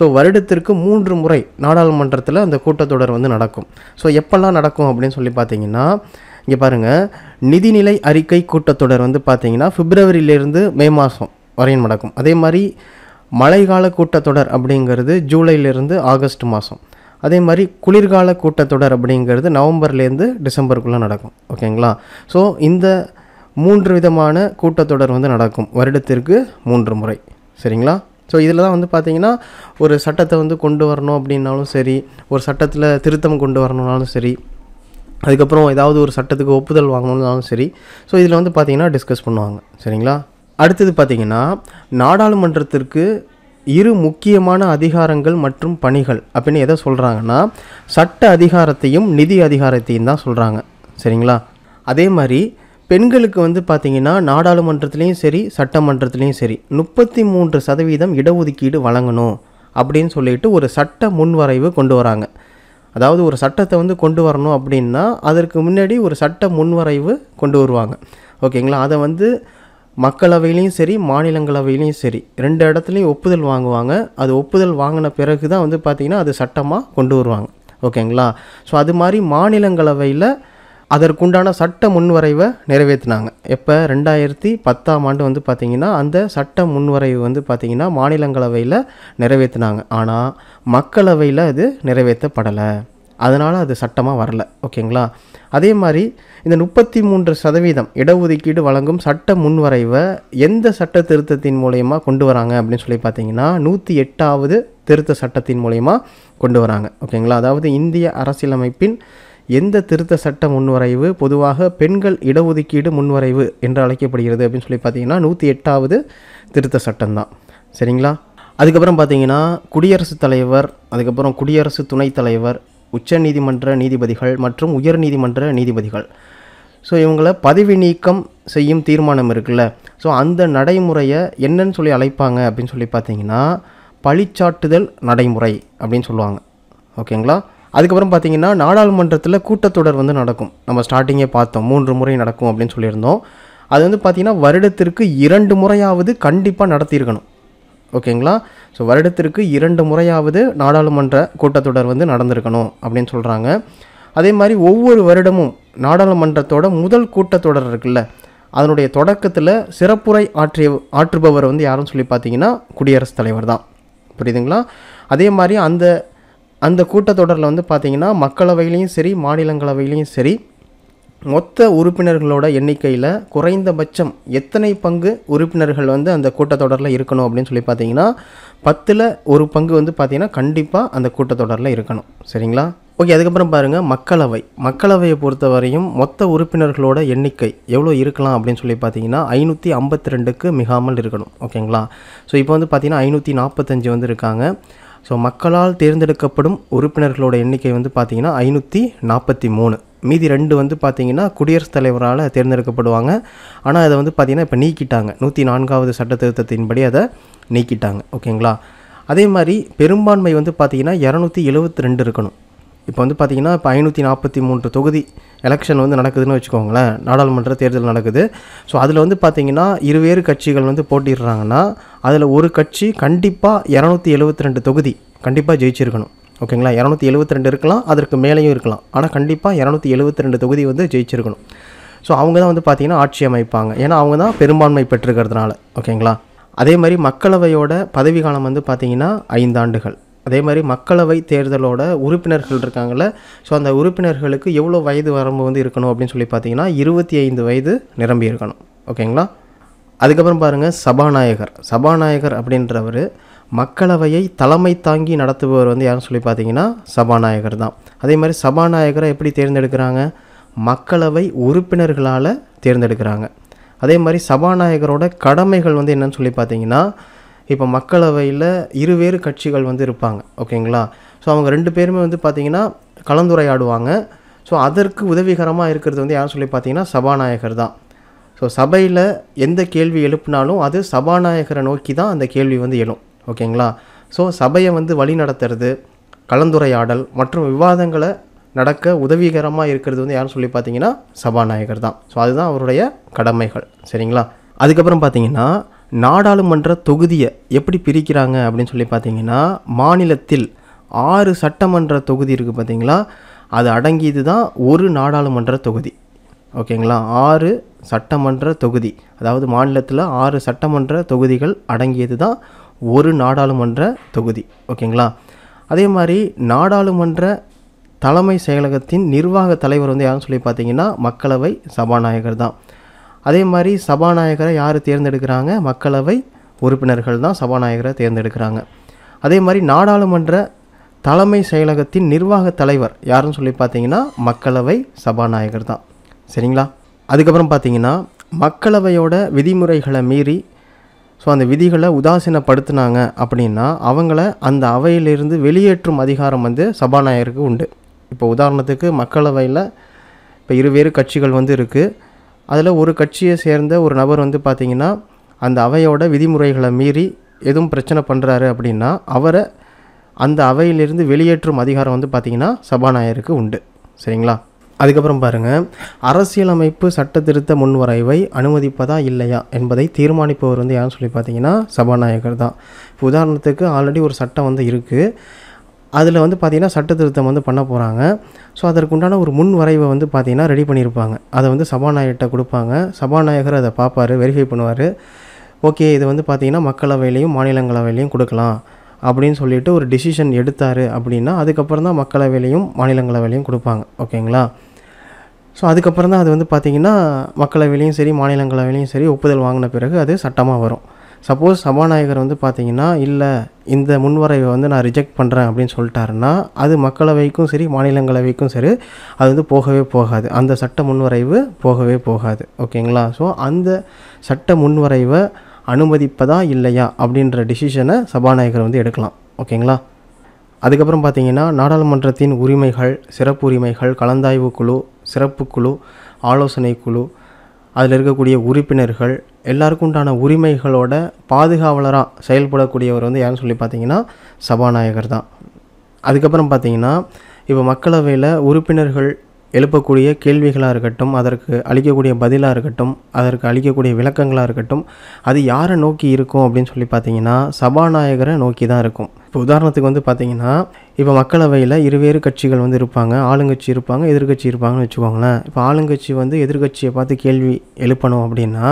ஸோ வருடத்திற்கு மூன்று முறை நாடாளுமன்றத்தில் அந்த கூட்டத்தொடர் வந்து நடக்கும் ஸோ எப்போல்லாம் நடக்கும் அப்படின்னு சொல்லி பார்த்தீங்கன்னா இங்கே பாருங்கள் நிதிநிலை அறிக்கை கூட்டத்தொடர் வந்து பார்த்திங்கன்னா பிப்ரவரியிலேருந்து மே மாதம் வரையும் நடக்கும் அதே மாதிரி மழைக்கால கூட்டத்தொடர் அப்படிங்கிறது ஜூலைலேருந்து ஆகஸ்ட் மாதம் அதே மாதிரி குளிர்கால கூட்டத்தொடர் அப்படிங்கிறது நவம்பர்லேருந்து டிசம்பருக்குள்ளே நடக்கும் ஓகேங்களா ஸோ இந்த மூன்று விதமான கூட்டத்தொடர் வந்து நடக்கும் வருடத்திற்கு மூன்று முறை சரிங்களா ஸோ இதில் தான் வந்து பார்த்தீங்கன்னா ஒரு சட்டத்தை வந்து கொண்டு வரணும் அப்படின்னாலும் சரி ஒரு சட்டத்தில் திருத்தம் கொண்டு வரணுன்னாலும் சரி அதுக்கப்புறம் ஏதாவது ஒரு சட்டத்துக்கு ஒப்புதல் வாங்கணுன்னாலும் சரி ஸோ இதில் வந்து பார்த்தீங்கன்னா டிஸ்கஸ் பண்ணுவாங்க சரிங்களா அடுத்தது பார்த்திங்கன்னா நாடாளுமன்றத்திற்கு இரு முக்கியமான அதிகாரங்கள் மற்றும் பணிகள் அப்படின்னு எதை சொல்கிறாங்கன்னா சட்ட அதிகாரத்தையும் நிதி அதிகாரத்தையும் தான் சொல்கிறாங்க சரிங்களா அதே மாதிரி பெண்களுக்கு வந்து பார்த்திங்கன்னா நாடாளுமன்றத்துலேயும் சரி சட்டமன்றத்துலேயும் சரி முப்பத்தி மூன்று சதவீதம் இடஒதுக்கீடு வழங்கணும் அப்படின்னு சொல்லிட்டு ஒரு சட்ட முன்வரைவு கொண்டு வராங்க அதாவது ஒரு சட்டத்தை வந்து கொண்டு வரணும் அப்படின்னா அதற்கு முன்னாடி ஒரு சட்ட முன்வரைவு கொண்டு வருவாங்க ஓகேங்களா அதை வந்து மக்களவையிலையும் சரி மாநிலங்களவையிலையும் சரி ரெண்டு இடத்துலையும் ஒப்புதல் வாங்குவாங்க அது ஒப்புதல் வாங்கின பிறகு தான் வந்து பார்த்திங்கன்னா அது சட்டமாக கொண்டு வருவாங்க ஓகேங்களா ஸோ அது மாதிரி மாநிலங்களவையில் அதற்குண்டான சட்ட முன்வரைவை நிறைவேற்றினாங்க எப்போ ரெண்டாயிரத்தி பத்தாம் ஆண்டு வந்து பார்த்திங்கன்னா அந்த சட்ட முன்வரைவு வந்து பார்த்திங்கன்னா மாநிலங்களவையில் நிறைவேற்றினாங்க ஆனால் மக்களவையில் அது நிறைவேற்றப்படலை அதனால் அது சட்டமாக வரலை ஓகேங்களா அதே மாதிரி இந்த முப்பத்தி மூன்று சதவீதம் இடஒதுக்கீடு வழங்கும் சட்ட முன்வரைவை எந்த சட்ட திருத்தத்தின் மூலயமா கொண்டு வராங்க அப்படின்னு சொல்லி பார்த்தீங்கன்னா நூற்றி எட்டாவது திருத்த சட்டத்தின் மூலயமா கொண்டு வராங்க ஓகேங்களா அதாவது இந்திய அரசியலமைப்பின் எந்த திருத்த சட்ட முன்வரைவு பொதுவாக பெண்கள் இடஒதுக்கீடு முன்வரைவு என்று அழைக்கப்படுகிறது அப்படின்னு சொல்லி பார்த்தீங்கன்னா நூற்றி எட்டாவது திருத்த சட்டம் தான் சரிங்களா அதுக்கப்புறம் பார்த்தீங்கன்னா குடியரசுத் தலைவர் அதுக்கப்புறம் குடியரசு துணைத் தலைவர் உச்ச நீதிமன்ற நீதிபதிகள் மற்றும் உயர் நீதிமன்ற நீதிபதிகள் ஸோ இவங்கள பதவி நீக்கம் செய்யும் தீர்மானம் இருக்குல்ல ஸோ அந்த நடைமுறையை என்னன்னு சொல்லி அழைப்பாங்க அப்படின்னு சொல்லி பார்த்தீங்கன்னா பழிச்சாட்டுதல் நடைமுறை அப்படின்னு சொல்லுவாங்க ஓகேங்களா அதுக்கப்புறம் பார்த்தீங்கன்னா நாடாளுமன்றத்தில் கூட்டத்தொடர் வந்து நடக்கும் நம்ம ஸ்டார்டிங்கே பார்த்தோம் மூன்று முறை நடக்கும் அப்படின்னு சொல்லியிருந்தோம் அது வந்து பார்த்திங்கன்னா வருடத்திற்கு இரண்டு முறையாவது கண்டிப்பாக நடத்தியிருக்கணும் ஓகேங்களா ஸோ வருடத்திற்கு இரண்டு முறையாவது நாடாளுமன்ற கூட்டத்தொடர் வந்து நடந்திருக்கணும் அப்படின்னு சொல்கிறாங்க அதே மாதிரி ஒவ்வொரு வருடமும் நாடாளுமன்றத்தோட முதல் கூட்டத்தொடர் இருக்குல்ல அதனுடைய தொடக்கத்தில் சிறப்புரை ஆற்றிய ஆற்றுபவர் வந்து யாருன்னு சொல்லி பார்த்தீங்கன்னா குடியரசுத் தலைவர் தான் புரியுதுங்களா அதே மாதிரி அந்த அந்த கூட்டத்தொடரில் வந்து பார்த்திங்கன்னா மக்களவையிலையும் சரி மாநிலங்களவையிலையும் சரி மொத்த உறுப்பினர்களோட எண்ணிக்கையில் குறைந்தபட்சம் எத்தனை பங்கு உறுப்பினர்கள் வந்து அந்த கூட்டத்தொடரில் இருக்கணும் அப்படின்னு சொல்லி பார்த்தீங்கன்னா பத்தில் ஒரு பங்கு வந்து பார்த்திங்கன்னா கண்டிப்பாக அந்த கூட்டத்தொடரில் இருக்கணும் சரிங்களா ஓகே அதுக்கப்புறம் பாருங்கள் மக்களவை மக்களவையை பொறுத்த வரையும் மொத்த உறுப்பினர்களோட எண்ணிக்கை எவ்வளோ இருக்கலாம் அப்படின்னு சொல்லி பார்த்தீங்கன்னா ஐநூற்றி ஐம்பத்தி ரெண்டுக்கு மிகாமல் இருக்கணும் ஓகேங்களா ஸோ இப்போ வந்து பார்த்திங்கன்னா ஐநூற்றி நாற்பத்தஞ்சு வந்து இருக்காங்க ஸோ மக்களால் தேர்ந்தெடுக்கப்படும் உறுப்பினர்களோட எண்ணிக்கை வந்து பார்த்திங்கன்னா ஐநூற்றி நாற்பத்தி மூணு மீதி ரெண்டு வந்து பார்த்திங்கன்னா குடியரசுத் தலைவரால் தேர்ந்தெடுக்கப்படுவாங்க ஆனால் அதை வந்து பார்த்திங்கன்னா இப்போ நீக்கிட்டாங்க நூற்றி நான்காவது சட்ட திருத்தத்தின்படி அதை நீக்கிட்டாங்க ஓகேங்களா அதே மாதிரி பெரும்பான்மை வந்து பார்த்திங்கன்னா இரநூத்தி எழுபத்தி ரெண்டு இருக்கணும் இப்போ வந்து பார்த்திங்கன்னா இப்போ ஐநூற்றி நாற்பத்தி மூன்று தொகுதி எலெக்ஷன் வந்து நடக்குதுன்னு வச்சுக்கோங்களேன் நாடாளுமன்ற தேர்தல் நடக்குது ஸோ அதில் வந்து பார்த்திங்கன்னா இருவேறு கட்சிகள் வந்து போட்டிடுறாங்கன்னா அதில் ஒரு கட்சி கண்டிப்பாக இரநூத்தி எழுபத்தி ரெண்டு தொகுதி கண்டிப்பாக ஜெயிச்சிருக்கணும் ஓகேங்களா இரநூத்தி எழுபத்தி ரெண்டு இருக்கலாம் அதற்கு மேலேயும் இருக்கலாம் ஆனால் கண்டிப்பாக இரநூத்தி எழுபத்தி ரெண்டு தொகுதி வந்து ஜெயிச்சிருக்கணும் ஸோ அவங்க தான் வந்து பார்த்திங்கன்னா ஆட்சி அமைப்பாங்க ஏன்னா அவங்க தான் பெரும்பான்மை பெற்றுக்கிறதுனால ஓகேங்களா அதே மாதிரி மக்களவையோட பதவி காலம் வந்து பார்த்திங்கன்னா ஐந்தாண்டுகள் அதே மாதிரி மக்களவை தேர்தலோட உறுப்பினர்கள் இருக்காங்கள்ல ஸோ அந்த உறுப்பினர்களுக்கு எவ்வளோ வயது வரம்பு வந்து இருக்கணும் அப்படின்னு சொல்லி பார்த்தீங்கன்னா இருபத்தி ஐந்து வயது நிரம்பி இருக்கணும் ஓகேங்களா அதுக்கப்புறம் பாருங்கள் சபாநாயகர் சபாநாயகர் அப்படின்றவர் மக்களவையை தலைமை தாங்கி நடத்துபவர் வந்து யாருன்னு சொல்லி பார்த்தீங்கன்னா சபாநாயகர் தான் அதே மாதிரி சபாநாயகரை எப்படி தேர்ந்தெடுக்கிறாங்க மக்களவை உறுப்பினர்களால் தேர்ந்தெடுக்கிறாங்க அதே மாதிரி சபாநாயகரோட கடமைகள் வந்து என்னன்னு சொல்லி பார்த்தீங்கன்னா இப்போ மக்களவையில் இருவேறு கட்சிகள் வந்து இருப்பாங்க ஓகேங்களா ஸோ அவங்க ரெண்டு பேருமே வந்து பார்த்திங்கன்னா கலந்துரையாடுவாங்க ஸோ அதற்கு உதவிகரமாக இருக்கிறது வந்து யாரும் சொல்லி பார்த்தீங்கன்னா சபாநாயகர் தான் ஸோ சபையில் எந்த கேள்வி எழுப்பினாலும் அது சபாநாயகரை நோக்கி தான் அந்த கேள்வி வந்து எழும் ஓகேங்களா ஸோ சபையை வந்து வழி நடத்துறது கலந்துரையாடல் மற்றும் விவாதங்களை நடக்க உதவிகரமாக இருக்கிறது வந்து யாரும் சொல்லி பார்த்தீங்கன்னா சபாநாயகர் தான் ஸோ அதுதான் அவருடைய கடமைகள் சரிங்களா அதுக்கப்புறம் பார்த்தீங்கன்னா நாடாளுமன்ற தொகுதியை எப்படி பிரிக்கிறாங்க அப்படின்னு சொல்லி பார்த்தீங்கன்னா மாநிலத்தில் ஆறு சட்டமன்ற தொகுதி இருக்குது பார்த்தீங்களா அது அடங்கியது தான் ஒரு நாடாளுமன்ற தொகுதி ஓகேங்களா ஆறு சட்டமன்ற தொகுதி அதாவது மாநிலத்தில் ஆறு சட்டமன்ற தொகுதிகள் அடங்கியது தான் ஒரு நாடாளுமன்ற தொகுதி ஓகேங்களா அதே மாதிரி நாடாளுமன்ற தலைமை செயலகத்தின் நிர்வாக தலைவர் வந்து யாருன்னு சொல்லி பார்த்தீங்கன்னா மக்களவை சபாநாயகர் தான் அதே மாதிரி சபாநாயகரை யார் தேர்ந்தெடுக்கிறாங்க மக்களவை உறுப்பினர்கள் தான் சபாநாயகரை தேர்ந்தெடுக்கிறாங்க அதே மாதிரி நாடாளுமன்ற தலைமை செயலகத்தின் நிர்வாக தலைவர் யாருன்னு சொல்லி பார்த்தீங்கன்னா மக்களவை சபாநாயகர் தான் சரிங்களா அதுக்கப்புறம் பார்த்தீங்கன்னா மக்களவையோட விதிமுறைகளை மீறி ஸோ அந்த விதிகளை உதாசீனப்படுத்தினாங்க அப்படின்னா அவங்கள அந்த அவையிலிருந்து வெளியேற்றும் அதிகாரம் வந்து சபாநாயகருக்கு உண்டு இப்போ உதாரணத்துக்கு மக்களவையில் இப்போ இருவேறு கட்சிகள் வந்து இருக்குது அதில் ஒரு கட்சியை சேர்ந்த ஒரு நபர் வந்து பார்த்திங்கன்னா அந்த அவையோட விதிமுறைகளை மீறி எதுவும் பிரச்சனை பண்ணுறாரு அப்படின்னா அவரை அந்த அவையிலிருந்து வெளியேற்றும் அதிகாரம் வந்து பார்த்திங்கன்னா சபாநாயகருக்கு உண்டு சரிங்களா அதுக்கப்புறம் பாருங்கள் அரசியலமைப்பு திருத்த முன்வரைவை அனுமதிப்பதா இல்லையா என்பதை தீர்மானிப்பவர் வந்து யாரும் சொல்லி பார்த்தீங்கன்னா சபாநாயகர் தான் உதாரணத்துக்கு ஆல்ரெடி ஒரு சட்டம் வந்து இருக்குது அதில் வந்து பார்த்திங்கன்னா திருத்தம் வந்து பண்ண போகிறாங்க ஸோ அதற்குண்டான ஒரு முன் வரைவை வந்து பார்த்திங்கன்னா ரெடி பண்ணியிருப்பாங்க அதை வந்து சபாநாயகர்கிட்ட கொடுப்பாங்க சபாநாயகர் அதை பார்ப்பார் வெரிஃபை பண்ணுவார் ஓகே இது வந்து பார்த்திங்கன்னா மக்களவையிலையும் மாநிலங்களவையிலையும் கொடுக்கலாம் அப்படின்னு சொல்லிட்டு ஒரு டிசிஷன் எடுத்தார் அப்படின்னா அதுக்கப்புறம் தான் மக்களவையிலையும் மாநிலங்களவையிலையும் கொடுப்பாங்க ஓகேங்களா ஸோ அதுக்கப்புறம் தான் அது வந்து பார்த்திங்கன்னா மக்களவையிலையும் சரி மாநிலங்களவையிலையும் சரி ஒப்புதல் வாங்கின பிறகு அது சட்டமாக வரும் சப்போஸ் சபாநாயகர் வந்து பார்த்திங்கன்னா இல்லை இந்த முன்வரைவை வந்து நான் ரிஜெக்ட் பண்ணுறேன் அப்படின்னு சொல்லிட்டாருன்னா அது மக்களவைக்கும் சரி மாநிலங்களவைக்கும் சரி அது வந்து போகவே போகாது அந்த சட்ட முன்வரைவு போகவே போகாது ஓகேங்களா ஸோ அந்த சட்ட முன்வரைவை அனுமதிப்பதா இல்லையா அப்படின்ற டிசிஷனை சபாநாயகர் வந்து எடுக்கலாம் ஓகேங்களா அதுக்கப்புறம் பார்த்திங்கன்னா நாடாளுமன்றத்தின் உரிமைகள் சிறப்பு உரிமைகள் கலந்தாய்வு குழு சிறப்பு குழு ஆலோசனை குழு அதில் இருக்கக்கூடிய உறுப்பினர்கள் எல்லாருக்கும் உண்டான உரிமைகளோட பாதுகாவலராக செயல்படக்கூடியவர் வந்து யாருன்னு சொல்லி பார்த்தீங்கன்னா சபாநாயகர் தான் அதுக்கப்புறம் பார்த்தீங்கன்னா இப்போ மக்களவையில் உறுப்பினர்கள் எழுப்பக்கூடிய கேள்விகளாக இருக்கட்டும் அதற்கு அளிக்கக்கூடிய பதிலாக இருக்கட்டும் அதற்கு அளிக்கக்கூடிய விளக்கங்களாக இருக்கட்டும் அது யாரை நோக்கி இருக்கும் அப்படின்னு சொல்லி பார்த்தீங்கன்னா சபாநாயகரை நோக்கி தான் இருக்கும் இப்போ உதாரணத்துக்கு வந்து பார்த்தீங்கன்னா இப்போ மக்களவையில் இருவேறு கட்சிகள் வந்து இருப்பாங்க ஆளுங்கட்சி இருப்பாங்க எதிர்கட்சி இருப்பாங்கன்னு வச்சுக்கோங்களேன் இப்போ ஆளுங்கட்சி வந்து எதிர்கட்சியை பார்த்து கேள்வி எழுப்பணும் அப்படின்னா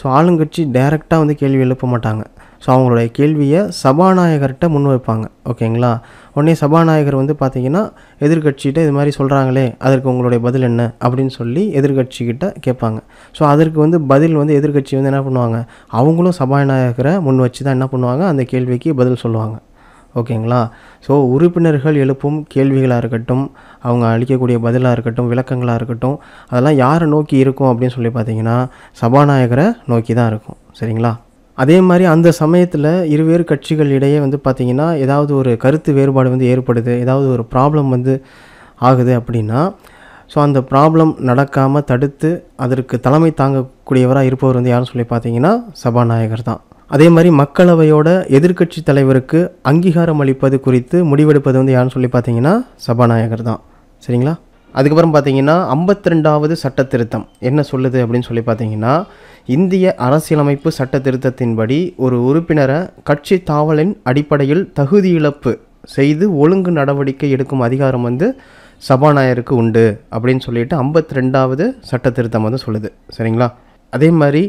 ஸோ ஆளுங்கட்சி டைரெக்டாக வந்து கேள்வி எழுப்ப மாட்டாங்க ஸோ அவங்களுடைய கேள்வியை சபாநாயகர்கிட்ட முன் வைப்பாங்க ஓகேங்களா உடனே சபாநாயகர் வந்து பார்த்தீங்கன்னா எதிர்கட்சிகிட்ட இது மாதிரி சொல்கிறாங்களே அதற்கு உங்களுடைய பதில் என்ன அப்படின்னு சொல்லி எதிர்கட்சிக்கிட்ட கேட்பாங்க ஸோ அதற்கு வந்து பதில் வந்து எதிர்கட்சி வந்து என்ன பண்ணுவாங்க அவங்களும் சபாநாயகரை முன் வச்சு தான் என்ன பண்ணுவாங்க அந்த கேள்விக்கு பதில் சொல்லுவாங்க ஓகேங்களா ஸோ உறுப்பினர்கள் எழுப்பும் கேள்விகளாக இருக்கட்டும் அவங்க அளிக்கக்கூடிய பதிலாக இருக்கட்டும் விளக்கங்களாக இருக்கட்டும் அதெல்லாம் யாரை நோக்கி இருக்கும் அப்படின்னு சொல்லி பார்த்தீங்கன்னா சபாநாயகரை நோக்கி தான் இருக்கும் சரிங்களா அதே மாதிரி அந்த சமயத்தில் இருவேறு கட்சிகள் இடையே வந்து பார்த்திங்கன்னா ஏதாவது ஒரு கருத்து வேறுபாடு வந்து ஏற்படுது ஏதாவது ஒரு ப்ராப்ளம் வந்து ஆகுது அப்படின்னா ஸோ அந்த ப்ராப்ளம் நடக்காமல் தடுத்து அதற்கு தலைமை தாங்கக்கூடியவராக இருப்பவர் வந்து யாரும் சொல்லி பார்த்தீங்கன்னா சபாநாயகர் தான் அதே மாதிரி மக்களவையோட எதிர்க்கட்சி தலைவருக்கு அங்கீகாரம் அளிப்பது குறித்து முடிவெடுப்பது வந்து யாருன்னு சொல்லி பார்த்தீங்கன்னா சபாநாயகர் தான் சரிங்களா அதுக்கப்புறம் பார்த்தீங்கன்னா ஐம்பத்தி ரெண்டாவது சட்ட திருத்தம் என்ன சொல்லுது அப்படின்னு சொல்லி பார்த்தீங்கன்னா இந்திய அரசியலமைப்பு சட்ட திருத்தத்தின்படி ஒரு உறுப்பினரை கட்சி தாவலின் அடிப்படையில் தகுதி இழப்பு செய்து ஒழுங்கு நடவடிக்கை எடுக்கும் அதிகாரம் வந்து சபாநாயகருக்கு உண்டு அப்படின்னு சொல்லிட்டு ஐம்பத்தி ரெண்டாவது சட்ட திருத்தம் வந்து சொல்லுது சரிங்களா அதே மாதிரி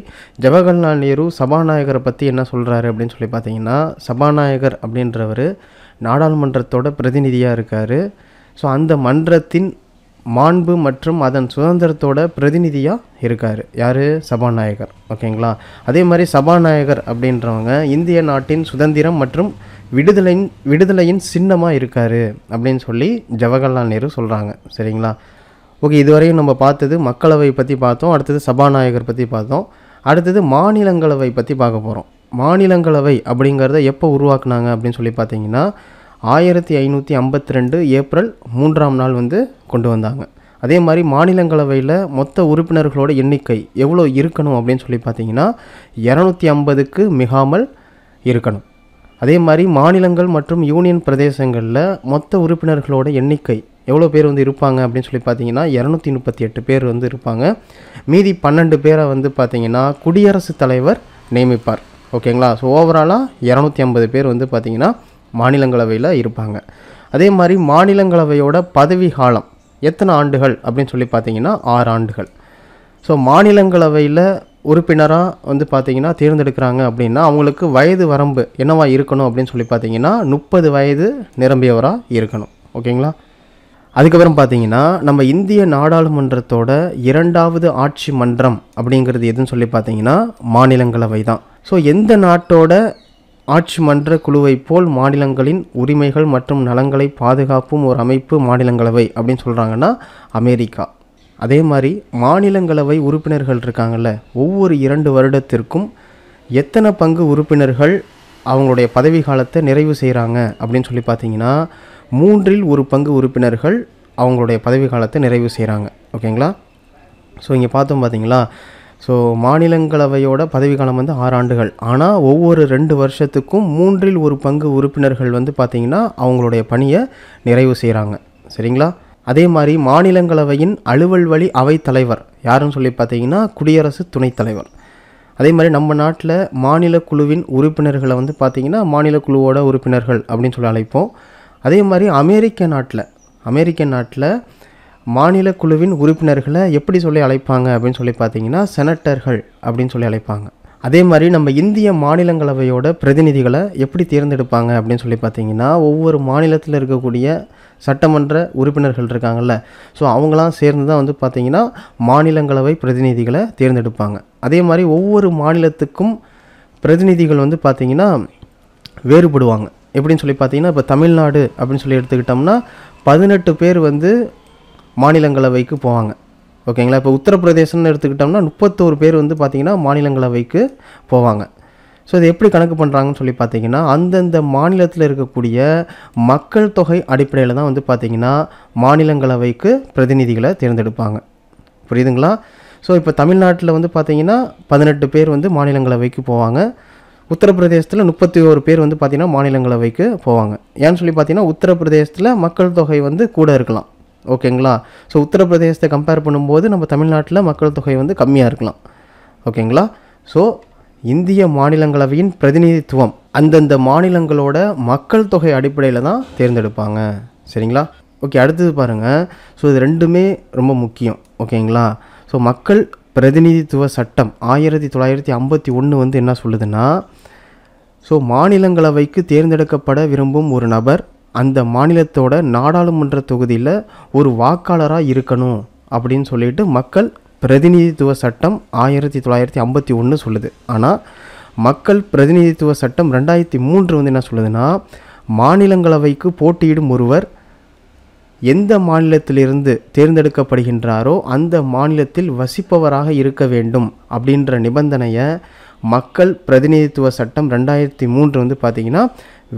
ஜவஹர்லால் நேரு சபாநாயகரை பற்றி என்ன சொல்கிறாரு அப்படின்னு சொல்லி பார்த்தீங்கன்னா சபாநாயகர் அப்படின்றவர் நாடாளுமன்றத்தோட பிரதிநிதியாக இருக்கார் ஸோ அந்த மன்றத்தின் மாண்பு மற்றும் அதன் சுதந்திரத்தோட பிரதிநிதியாக இருக்கார் யார் சபாநாயகர் ஓகேங்களா அதே மாதிரி சபாநாயகர் அப்படின்றவங்க இந்திய நாட்டின் சுதந்திரம் மற்றும் விடுதலையின் விடுதலையின் சின்னமாக இருக்கார் அப்படின்னு சொல்லி ஜவஹர்லால் நேரு சொல்கிறாங்க சரிங்களா ஓகே இதுவரையும் நம்ம பார்த்தது மக்களவை பற்றி பார்த்தோம் அடுத்தது சபாநாயகர் பற்றி பார்த்தோம் அடுத்தது மாநிலங்களவை பற்றி பார்க்க போகிறோம் மாநிலங்களவை அப்படிங்கிறத எப்போ உருவாக்குனாங்க அப்படின்னு சொல்லி பார்த்தீங்கன்னா ஆயிரத்தி ஐநூற்றி ஐம்பத்தி ரெண்டு ஏப்ரல் மூன்றாம் நாள் வந்து கொண்டு வந்தாங்க அதே மாதிரி மாநிலங்களவையில் மொத்த உறுப்பினர்களோட எண்ணிக்கை எவ்வளோ இருக்கணும் அப்படின்னு சொல்லி பார்த்தீங்கன்னா இரநூத்தி ஐம்பதுக்கு மிகாமல் இருக்கணும் அதே மாதிரி மாநிலங்கள் மற்றும் யூனியன் பிரதேசங்களில் மொத்த உறுப்பினர்களோட எண்ணிக்கை எவ்வளோ பேர் வந்து இருப்பாங்க அப்படின்னு சொல்லி பார்த்தீங்கன்னா இரநூத்தி முப்பத்தி எட்டு பேர் வந்து இருப்பாங்க மீதி பன்னெண்டு பேரை வந்து பார்த்தீங்கன்னா குடியரசுத் தலைவர் நியமிப்பார் ஓகேங்களா ஸோ ஓவராலாக இரநூத்தி ஐம்பது பேர் வந்து பார்த்திங்கன்னா மாநிலங்களவையில் இருப்பாங்க அதே மாதிரி மாநிலங்களவையோட பதவி காலம் எத்தனை ஆண்டுகள் அப்படின்னு சொல்லி பார்த்தீங்கன்னா ஆறு ஆண்டுகள் ஸோ மாநிலங்களவையில் உறுப்பினராக வந்து பார்த்திங்கன்னா தேர்ந்தெடுக்கிறாங்க அப்படின்னா அவங்களுக்கு வயது வரம்பு என்னவா இருக்கணும் அப்படின்னு சொல்லி பார்த்தீங்கன்னா முப்பது வயது நிரம்பியவராக இருக்கணும் ஓகேங்களா அதுக்கப்புறம் பார்த்தீங்கன்னா நம்ம இந்திய நாடாளுமன்றத்தோட இரண்டாவது ஆட்சி மன்றம் அப்படிங்கிறது எதுன்னு சொல்லி பார்த்தீங்கன்னா மாநிலங்களவை தான் ஸோ எந்த நாட்டோட ஆட்சி மன்ற குழுவைப் போல் மாநிலங்களின் உரிமைகள் மற்றும் நலங்களை பாதுகாப்பும் ஒரு அமைப்பு மாநிலங்களவை அப்படின்னு சொல்கிறாங்கன்னா அமெரிக்கா அதே மாதிரி மாநிலங்களவை உறுப்பினர்கள் இருக்காங்கள்ல ஒவ்வொரு இரண்டு வருடத்திற்கும் எத்தனை பங்கு உறுப்பினர்கள் அவங்களுடைய பதவி காலத்தை நிறைவு செய்கிறாங்க அப்படின்னு சொல்லி பார்த்தீங்கன்னா மூன்றில் ஒரு பங்கு உறுப்பினர்கள் அவங்களுடைய பதவி காலத்தை நிறைவு செய்கிறாங்க ஓகேங்களா ஸோ இங்கே பார்த்தோம் பார்த்தீங்களா ஸோ மாநிலங்களவையோட பதவிக்காலம் வந்து ஆறு ஆண்டுகள் ஆனால் ஒவ்வொரு ரெண்டு வருஷத்துக்கும் மூன்றில் ஒரு பங்கு உறுப்பினர்கள் வந்து பார்த்திங்கன்னா அவங்களுடைய பணியை நிறைவு செய்கிறாங்க சரிங்களா அதே மாதிரி மாநிலங்களவையின் அலுவல் வழி அவைத்தலைவர் யாருன்னு சொல்லி பார்த்தீங்கன்னா குடியரசு துணைத் தலைவர் அதே மாதிரி நம்ம நாட்டில் மாநில குழுவின் உறுப்பினர்களை வந்து பார்த்திங்கன்னா மாநில குழுவோட உறுப்பினர்கள் அப்படின்னு சொல்லி அழைப்போம் அதே மாதிரி அமெரிக்க நாட்டில் அமெரிக்க நாட்டில் மாநில குழுவின் உறுப்பினர்களை எப்படி சொல்லி அழைப்பாங்க அப்படின்னு சொல்லி பார்த்தீங்கன்னா செனட்டர்கள் அப்படின்னு சொல்லி அழைப்பாங்க அதே மாதிரி நம்ம இந்திய மாநிலங்களவையோட பிரதிநிதிகளை எப்படி தேர்ந்தெடுப்பாங்க அப்படின்னு சொல்லி பார்த்தீங்கன்னா ஒவ்வொரு மாநிலத்தில் இருக்கக்கூடிய சட்டமன்ற உறுப்பினர்கள் இருக்காங்கல்ல ஸோ அவங்களாம் சேர்ந்து தான் வந்து பார்த்திங்கன்னா மாநிலங்களவை பிரதிநிதிகளை தேர்ந்தெடுப்பாங்க அதே மாதிரி ஒவ்வொரு மாநிலத்துக்கும் பிரதிநிதிகள் வந்து பார்த்திங்கன்னா வேறுபடுவாங்க எப்படின்னு சொல்லி பார்த்தீங்கன்னா இப்போ தமிழ்நாடு அப்படின்னு சொல்லி எடுத்துக்கிட்டோம்னா பதினெட்டு பேர் வந்து மாநிலங்களவைக்கு போவாங்க ஓகேங்களா இப்போ உத்தரப்பிரதேசம்னு எடுத்துக்கிட்டோம்னா முப்பத்தோரு பேர் வந்து பார்த்திங்கன்னா மாநிலங்களவைக்கு போவாங்க ஸோ இது எப்படி கணக்கு பண்ணுறாங்கன்னு சொல்லி பார்த்தீங்கன்னா அந்தந்த மாநிலத்தில் இருக்கக்கூடிய மக்கள் தொகை அடிப்படையில் தான் வந்து பார்த்திங்கன்னா மாநிலங்களவைக்கு பிரதிநிதிகளை தேர்ந்தெடுப்பாங்க புரியுதுங்களா ஸோ இப்போ தமிழ்நாட்டில் வந்து பார்த்திங்கன்னா பதினெட்டு பேர் வந்து மாநிலங்களவைக்கு போவாங்க உத்தரப்பிரதேசத்தில் முப்பத்தி ஒரு பேர் வந்து பார்த்திங்கன்னா மாநிலங்களவைக்கு போவாங்க ஏன்னு சொல்லி பார்த்திங்கன்னா உத்தரப்பிரதேசத்தில் மக்கள் தொகை வந்து கூட இருக்கலாம் ஓகேங்களா ஸோ உத்தரப்பிரதேசத்தை கம்பேர் பண்ணும்போது நம்ம தமிழ்நாட்டில் மக்கள் தொகை வந்து கம்மியாக இருக்கலாம் ஓகேங்களா ஸோ இந்திய மாநிலங்களவையின் பிரதிநிதித்துவம் அந்தந்த மாநிலங்களோட மக்கள் தொகை அடிப்படையில் தான் தேர்ந்தெடுப்பாங்க சரிங்களா ஓகே அடுத்தது பாருங்கள் ஸோ இது ரெண்டுமே ரொம்ப முக்கியம் ஓகேங்களா ஸோ மக்கள் பிரதிநிதித்துவ சட்டம் ஆயிரத்தி தொள்ளாயிரத்தி ஐம்பத்தி ஒன்று வந்து என்ன சொல்லுதுன்னா ஸோ மாநிலங்களவைக்கு தேர்ந்தெடுக்கப்பட விரும்பும் ஒரு நபர் அந்த மாநிலத்தோட நாடாளுமன்ற தொகுதியில் ஒரு வாக்காளராக இருக்கணும் அப்படின்னு சொல்லிட்டு மக்கள் பிரதிநிதித்துவ சட்டம் ஆயிரத்தி தொள்ளாயிரத்தி ஐம்பத்தி ஒன்று சொல்லுது ஆனால் மக்கள் பிரதிநிதித்துவ சட்டம் ரெண்டாயிரத்தி மூன்று வந்து என்ன சொல்லுதுன்னா மாநிலங்களவைக்கு போட்டியிடும் ஒருவர் எந்த மாநிலத்திலிருந்து தேர்ந்தெடுக்கப்படுகின்றாரோ அந்த மாநிலத்தில் வசிப்பவராக இருக்க வேண்டும் அப்படின்ற நிபந்தனையை மக்கள் பிரதிநிதித்துவ சட்டம் ரெண்டாயிரத்தி மூன்று வந்து பார்த்திங்கன்னா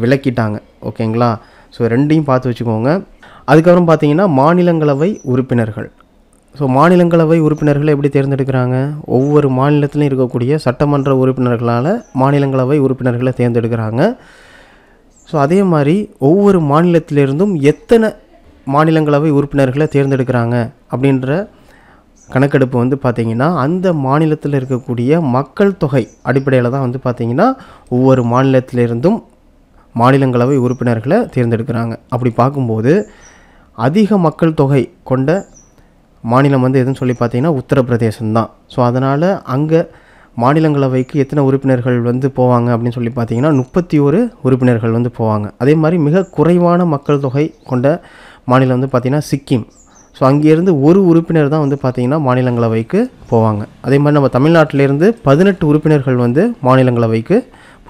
விளக்கிட்டாங்க ஓகேங்களா ஸோ ரெண்டையும் பார்த்து வச்சுக்கோங்க அதுக்கப்புறம் பார்த்தீங்கன்னா மாநிலங்களவை உறுப்பினர்கள் ஸோ மாநிலங்களவை உறுப்பினர்களை எப்படி தேர்ந்தெடுக்கிறாங்க ஒவ்வொரு மாநிலத்திலும் இருக்கக்கூடிய சட்டமன்ற உறுப்பினர்களால் மாநிலங்களவை உறுப்பினர்களை தேர்ந்தெடுக்கிறாங்க ஸோ அதே மாதிரி ஒவ்வொரு மாநிலத்திலிருந்தும் எத்தனை மாநிலங்களவை உறுப்பினர்களை தேர்ந்தெடுக்கிறாங்க அப்படின்ற கணக்கெடுப்பு வந்து பார்த்திங்கன்னா அந்த மாநிலத்தில் இருக்கக்கூடிய மக்கள் தொகை அடிப்படையில் தான் வந்து பார்த்திங்கன்னா ஒவ்வொரு மாநிலத்திலிருந்தும் மாநிலங்களவை உறுப்பினர்களை தேர்ந்தெடுக்கிறாங்க அப்படி பார்க்கும்போது அதிக மக்கள் தொகை கொண்ட மாநிலம் வந்து எதுன்னு சொல்லி பார்த்தீங்கன்னா உத்தரப்பிரதேசம் தான் ஸோ அதனால் அங்கே மாநிலங்களவைக்கு எத்தனை உறுப்பினர்கள் வந்து போவாங்க அப்படின்னு சொல்லி பார்த்தீங்கன்னா முப்பத்தி ஒரு உறுப்பினர்கள் வந்து போவாங்க அதே மாதிரி மிக குறைவான மக்கள் தொகை கொண்ட மாநிலம் வந்து பார்த்திங்கன்னா சிக்கிம் ஸோ அங்கேருந்து ஒரு உறுப்பினர் தான் வந்து பார்த்திங்கன்னா மாநிலங்களவைக்கு போவாங்க அதே மாதிரி நம்ம தமிழ்நாட்டிலேருந்து பதினெட்டு உறுப்பினர்கள் வந்து மாநிலங்களவைக்கு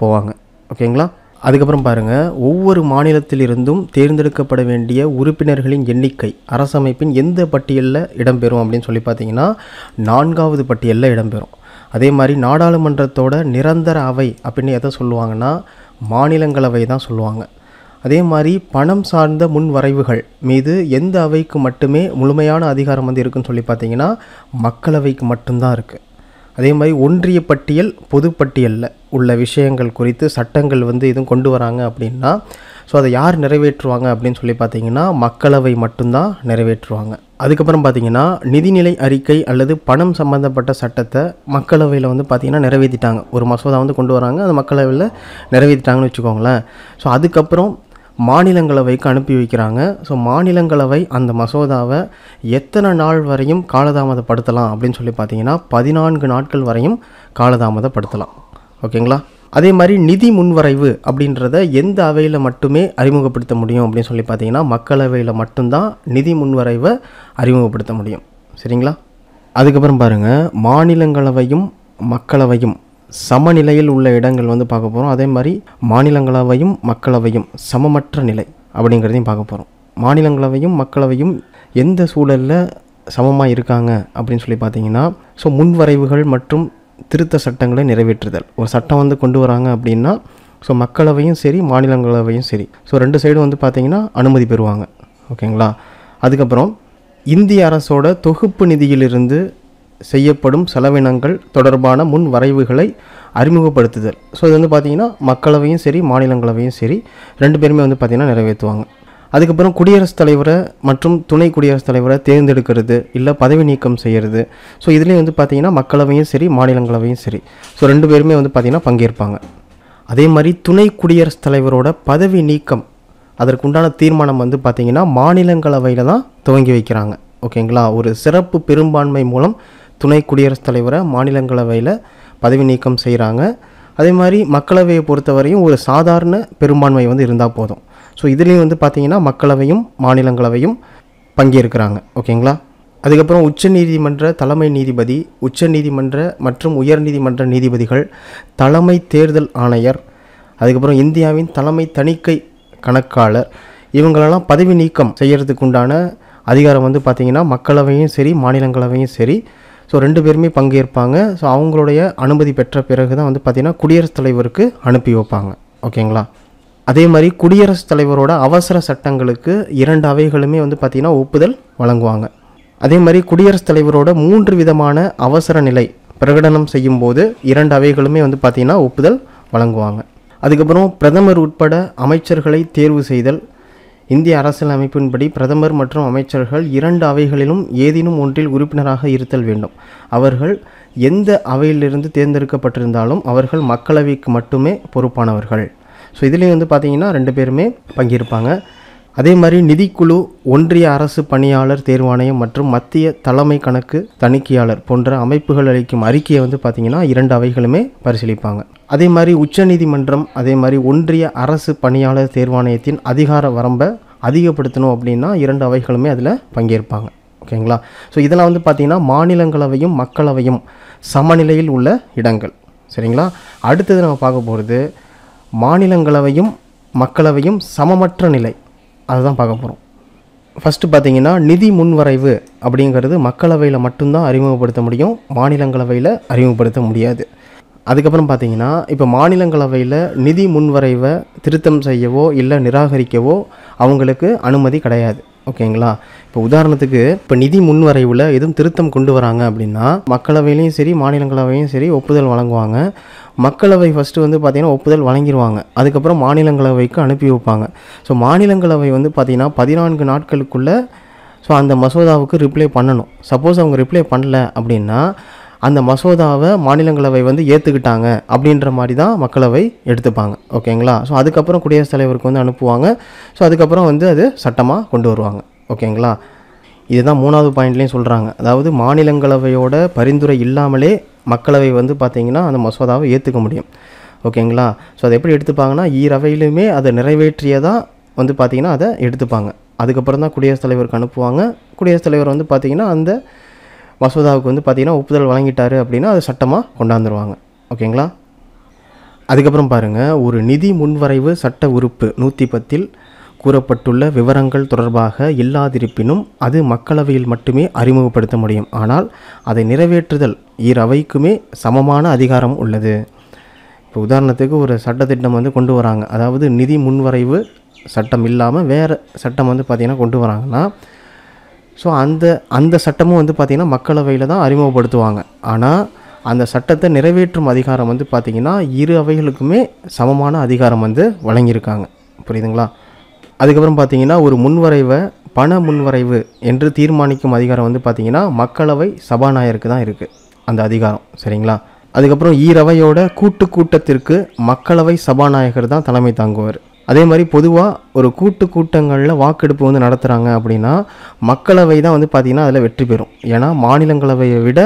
போவாங்க ஓகேங்களா அதுக்கப்புறம் பாருங்கள் ஒவ்வொரு மாநிலத்திலிருந்தும் தேர்ந்தெடுக்கப்பட வேண்டிய உறுப்பினர்களின் எண்ணிக்கை அரசமைப்பின் எந்த பட்டியலில் இடம்பெறும் அப்படின்னு சொல்லி பார்த்தீங்கன்னா நான்காவது பட்டியலில் இடம்பெறும் அதே மாதிரி நாடாளுமன்றத்தோட நிரந்தர அவை அப்படின்னு எதை சொல்லுவாங்கன்னா மாநிலங்களவை தான் சொல்லுவாங்க அதே மாதிரி பணம் சார்ந்த முன்வரைவுகள் மீது எந்த அவைக்கு மட்டுமே முழுமையான அதிகாரம் வந்து இருக்குன்னு சொல்லி பார்த்தீங்கன்னா மக்களவைக்கு மட்டும்தான் இருக்குது அதே மாதிரி ஒன்றிய பட்டியல் பொதுப்பட்டியலில் உள்ள விஷயங்கள் குறித்து சட்டங்கள் வந்து எதுவும் கொண்டு வராங்க அப்படின்னா ஸோ அதை யார் நிறைவேற்றுவாங்க அப்படின்னு சொல்லி பார்த்தீங்கன்னா மக்களவை மட்டும்தான் நிறைவேற்றுவாங்க அதுக்கப்புறம் பார்த்தீங்கன்னா நிதிநிலை அறிக்கை அல்லது பணம் சம்மந்தப்பட்ட சட்டத்தை மக்களவையில் வந்து பார்த்திங்கன்னா நிறைவேற்றிட்டாங்க ஒரு மசோதா வந்து கொண்டு வராங்க அது மக்களவையில் நிறைவேற்றிட்டாங்கன்னு வச்சுக்கோங்களேன் ஸோ அதுக்கப்புறம் மாநிலங்களவைக்கு அனுப்பி வைக்கிறாங்க ஸோ மாநிலங்களவை அந்த மசோதாவை எத்தனை நாள் வரையும் காலதாமதப்படுத்தலாம் அப்படின்னு சொல்லி பார்த்தீங்கன்னா பதினான்கு நாட்கள் வரையும் காலதாமதப்படுத்தலாம் ஓகேங்களா அதே மாதிரி நிதி முன்வரைவு அப்படின்றத எந்த அவையில் மட்டுமே அறிமுகப்படுத்த முடியும் அப்படின்னு சொல்லி பார்த்தீங்கன்னா மக்களவையில் மட்டும்தான் நிதி முன்வரைவை அறிமுகப்படுத்த முடியும் சரிங்களா அதுக்கப்புறம் பாருங்கள் மாநிலங்களவையும் மக்களவையும் சமநிலையில் உள்ள இடங்கள் வந்து பார்க்க போகிறோம் அதே மாதிரி மாநிலங்களவையும் மக்களவையும் சமமற்ற நிலை அப்படிங்கிறதையும் பார்க்க போகிறோம் மாநிலங்களவையும் மக்களவையும் எந்த சூழலில் சமமாக இருக்காங்க அப்படின்னு சொல்லி பார்த்தீங்கன்னா ஸோ முன்வரைவுகள் மற்றும் திருத்த சட்டங்களை நிறைவேற்றுதல் ஒரு சட்டம் வந்து கொண்டு வராங்க அப்படின்னா ஸோ மக்களவையும் சரி மாநிலங்களவையும் சரி ஸோ ரெண்டு சைடும் வந்து பார்த்திங்கன்னா அனுமதி பெறுவாங்க ஓகேங்களா அதுக்கப்புறம் இந்திய அரசோட தொகுப்பு நிதியிலிருந்து செய்யப்படும் செலவினங்கள் தொடர்பான முன் வரைவுகளை அறிமுகப்படுத்துதல் ஸோ இது வந்து பார்த்திங்கன்னா மக்களவையும் சரி மாநிலங்களவையும் சரி ரெண்டு பேருமே வந்து பார்த்திங்கன்னா நிறைவேற்றுவாங்க அதுக்கப்புறம் குடியரசுத் தலைவரை மற்றும் துணை குடியரசுத் தலைவரை தேர்ந்தெடுக்கிறது இல்லை பதவி நீக்கம் செய்கிறது ஸோ இதுலேயும் வந்து பார்த்திங்கன்னா மக்களவையும் சரி மாநிலங்களவையும் சரி ஸோ ரெண்டு பேருமே வந்து பார்த்திங்கன்னா பங்கேற்பாங்க அதே மாதிரி துணை குடியரசுத் தலைவரோட பதவி நீக்கம் அதற்குண்டான தீர்மானம் வந்து பார்த்திங்கன்னா மாநிலங்களவையில் தான் துவங்கி வைக்கிறாங்க ஓகேங்களா ஒரு சிறப்பு பெரும்பான்மை மூலம் துணை குடியரசுத் தலைவரை மாநிலங்களவையில் பதவி நீக்கம் செய்கிறாங்க அதே மாதிரி மக்களவையை பொறுத்தவரையும் ஒரு சாதாரண பெரும்பான்மை வந்து இருந்தால் போதும் ஸோ இதுலேயும் வந்து பார்த்திங்கன்னா மக்களவையும் மாநிலங்களவையும் பங்கேற்கிறாங்க ஓகேங்களா அதுக்கப்புறம் உச்ச நீதிமன்ற தலைமை நீதிபதி உச்ச நீதிமன்ற மற்றும் உயர்நீதிமன்ற நீதிபதிகள் தலைமை தேர்தல் ஆணையர் அதுக்கப்புறம் இந்தியாவின் தலைமை தணிக்கை கணக்காளர் இவங்களெல்லாம் பதவி நீக்கம் செய்கிறதுக்குண்டான அதிகாரம் வந்து பார்த்திங்கன்னா மக்களவையும் சரி மாநிலங்களவையும் சரி ஸோ ரெண்டு பேருமே பங்கேற்பாங்க ஸோ அவங்களுடைய அனுமதி பெற்ற பிறகு தான் வந்து பார்த்திங்கன்னா குடியரசுத் தலைவருக்கு அனுப்பி வைப்பாங்க ஓகேங்களா அதே மாதிரி குடியரசுத் தலைவரோட அவசர சட்டங்களுக்கு இரண்டு அவைகளுமே வந்து பார்த்திங்கன்னா ஒப்புதல் வழங்குவாங்க அதே மாதிரி குடியரசுத் தலைவரோட மூன்று விதமான அவசர நிலை பிரகடனம் செய்யும்போது இரண்டு அவைகளுமே வந்து பார்த்திங்கன்னா ஒப்புதல் வழங்குவாங்க அதுக்கப்புறம் பிரதமர் உட்பட அமைச்சர்களை தேர்வு செய்தல் இந்திய அரசியலமைப்பின்படி பிரதமர் மற்றும் அமைச்சர்கள் இரண்டு அவைகளிலும் ஏதேனும் ஒன்றில் உறுப்பினராக இருத்தல் வேண்டும் அவர்கள் எந்த அவையிலிருந்து தேர்ந்தெடுக்கப்பட்டிருந்தாலும் அவர்கள் மக்களவைக்கு மட்டுமே பொறுப்பானவர்கள் ஸோ இதுலேயும் வந்து பார்த்திங்கன்னா ரெண்டு பேருமே பங்கேற்பாங்க அதே மாதிரி நிதிக்குழு ஒன்றிய அரசு பணியாளர் தேர்வாணையம் மற்றும் மத்திய தலைமை கணக்கு தணிக்கையாளர் போன்ற அமைப்புகள் அளிக்கும் அறிக்கையை வந்து பார்த்திங்கன்னா இரண்டு அவைகளுமே பரிசீலிப்பாங்க அதே மாதிரி உச்சநீதிமன்றம் அதே மாதிரி ஒன்றிய அரசு பணியாளர் தேர்வாணையத்தின் அதிகார வரம்பை அதிகப்படுத்தணும் அப்படின்னா இரண்டு அவைகளுமே அதில் பங்கேற்பாங்க ஓகேங்களா ஸோ இதெல்லாம் வந்து பார்த்திங்கன்னா மாநிலங்களவையும் மக்களவையும் சமநிலையில் உள்ள இடங்கள் சரிங்களா அடுத்தது நம்ம பார்க்க போகிறது மாநிலங்களவையும் மக்களவையும் சமமற்ற நிலை அதுதான் பார்க்க போகிறோம் ஃபஸ்ட்டு பார்த்தீங்கன்னா நிதி முன்வரைவு அப்படிங்கிறது மக்களவையில் மட்டும்தான் அறிமுகப்படுத்த முடியும் மாநிலங்களவையில் அறிமுகப்படுத்த முடியாது அதுக்கப்புறம் பார்த்தீங்கன்னா இப்போ மாநிலங்களவையில் நிதி முன்வரைவை திருத்தம் செய்யவோ இல்லை நிராகரிக்கவோ அவங்களுக்கு அனுமதி கிடையாது ஓகேங்களா இப்போ உதாரணத்துக்கு இப்போ நிதி முன்வரைவில் எதுவும் திருத்தம் கொண்டு வராங்க அப்படின்னா மக்களவையிலையும் சரி மாநிலங்களவையும் சரி ஒப்புதல் வழங்குவாங்க மக்களவை ஃபஸ்ட்டு வந்து பார்த்திங்கன்னா ஒப்புதல் வழங்கிடுவாங்க அதுக்கப்புறம் மாநிலங்களவைக்கு அனுப்பி வைப்பாங்க ஸோ மாநிலங்களவை வந்து பார்த்திங்கன்னா பதினான்கு நாட்களுக்குள்ளே ஸோ அந்த மசோதாவுக்கு ரிப்ளை பண்ணணும் சப்போஸ் அவங்க ரிப்ளை பண்ணல அப்படின்னா அந்த மசோதாவை மாநிலங்களவை வந்து ஏற்றுக்கிட்டாங்க அப்படின்ற மாதிரி தான் மக்களவை எடுத்துப்பாங்க ஓகேங்களா ஸோ அதுக்கப்புறம் குடியரசுத் தலைவருக்கு வந்து அனுப்புவாங்க ஸோ அதுக்கப்புறம் வந்து அது சட்டமாக கொண்டு வருவாங்க ஓகேங்களா இதுதான் மூணாவது பாயிண்ட்லேயும் சொல்கிறாங்க அதாவது மாநிலங்களவையோட பரிந்துரை இல்லாமலே மக்களவை வந்து பார்த்திங்கன்னா அந்த மசோதாவை ஏற்றுக்க முடியும் ஓகேங்களா ஸோ அதை எப்படி எடுத்துப்பாங்கன்னா ஈரவையிலுமே அதை நிறைவேற்றியதாக வந்து பார்த்திங்கன்னா அதை எடுத்துப்பாங்க அதுக்கப்புறம் தான் குடியரசுத் தலைவருக்கு அனுப்புவாங்க குடியரசுத் தலைவர் வந்து பார்த்திங்கன்னா அந்த மசோதாவுக்கு வந்து பார்த்திங்கன்னா ஒப்புதல் வழங்கிட்டாரு அப்படின்னா அது சட்டமாக கொண்டாந்துருவாங்க ஓகேங்களா அதுக்கப்புறம் பாருங்கள் ஒரு நிதி முன்வரைவு சட்ட உறுப்பு நூற்றி பத்தில் கூறப்பட்டுள்ள விவரங்கள் தொடர்பாக இல்லாதிருப்பினும் அது மக்களவையில் மட்டுமே அறிமுகப்படுத்த முடியும் ஆனால் அதை நிறைவேற்றுதல் இரு அவைக்குமே சமமான அதிகாரம் உள்ளது இப்போ உதாரணத்துக்கு ஒரு சட்டத்திட்டம் வந்து கொண்டு வராங்க அதாவது நிதி முன்வரைவு சட்டம் இல்லாமல் வேறு சட்டம் வந்து பார்த்திங்கன்னா கொண்டு வராங்கன்னா ஸோ அந்த அந்த சட்டமும் வந்து பார்த்திங்கன்னா மக்களவையில் தான் அறிமுகப்படுத்துவாங்க ஆனால் அந்த சட்டத்தை நிறைவேற்றும் அதிகாரம் வந்து பார்த்திங்கன்னா இரு அவைகளுக்குமே சமமான அதிகாரம் வந்து வழங்கியிருக்காங்க புரியுதுங்களா அதுக்கப்புறம் பார்த்தீங்கன்னா ஒரு முன்வரைவை பண முன்வரைவு என்று தீர்மானிக்கும் அதிகாரம் வந்து பார்த்திங்கன்னா மக்களவை சபாநாயகருக்கு தான் இருக்குது அந்த அதிகாரம் சரிங்களா அதுக்கப்புறம் ஈரவையோட கூட்டு கூட்டத்திற்கு மக்களவை சபாநாயகர் தான் தலைமை தாங்குவார் அதே மாதிரி பொதுவாக ஒரு கூட்டு கூட்டங்களில் வாக்கெடுப்பு வந்து நடத்துகிறாங்க அப்படின்னா மக்களவை தான் வந்து பார்த்திங்கன்னா அதில் வெற்றி பெறும் ஏன்னா மாநிலங்களவையை விட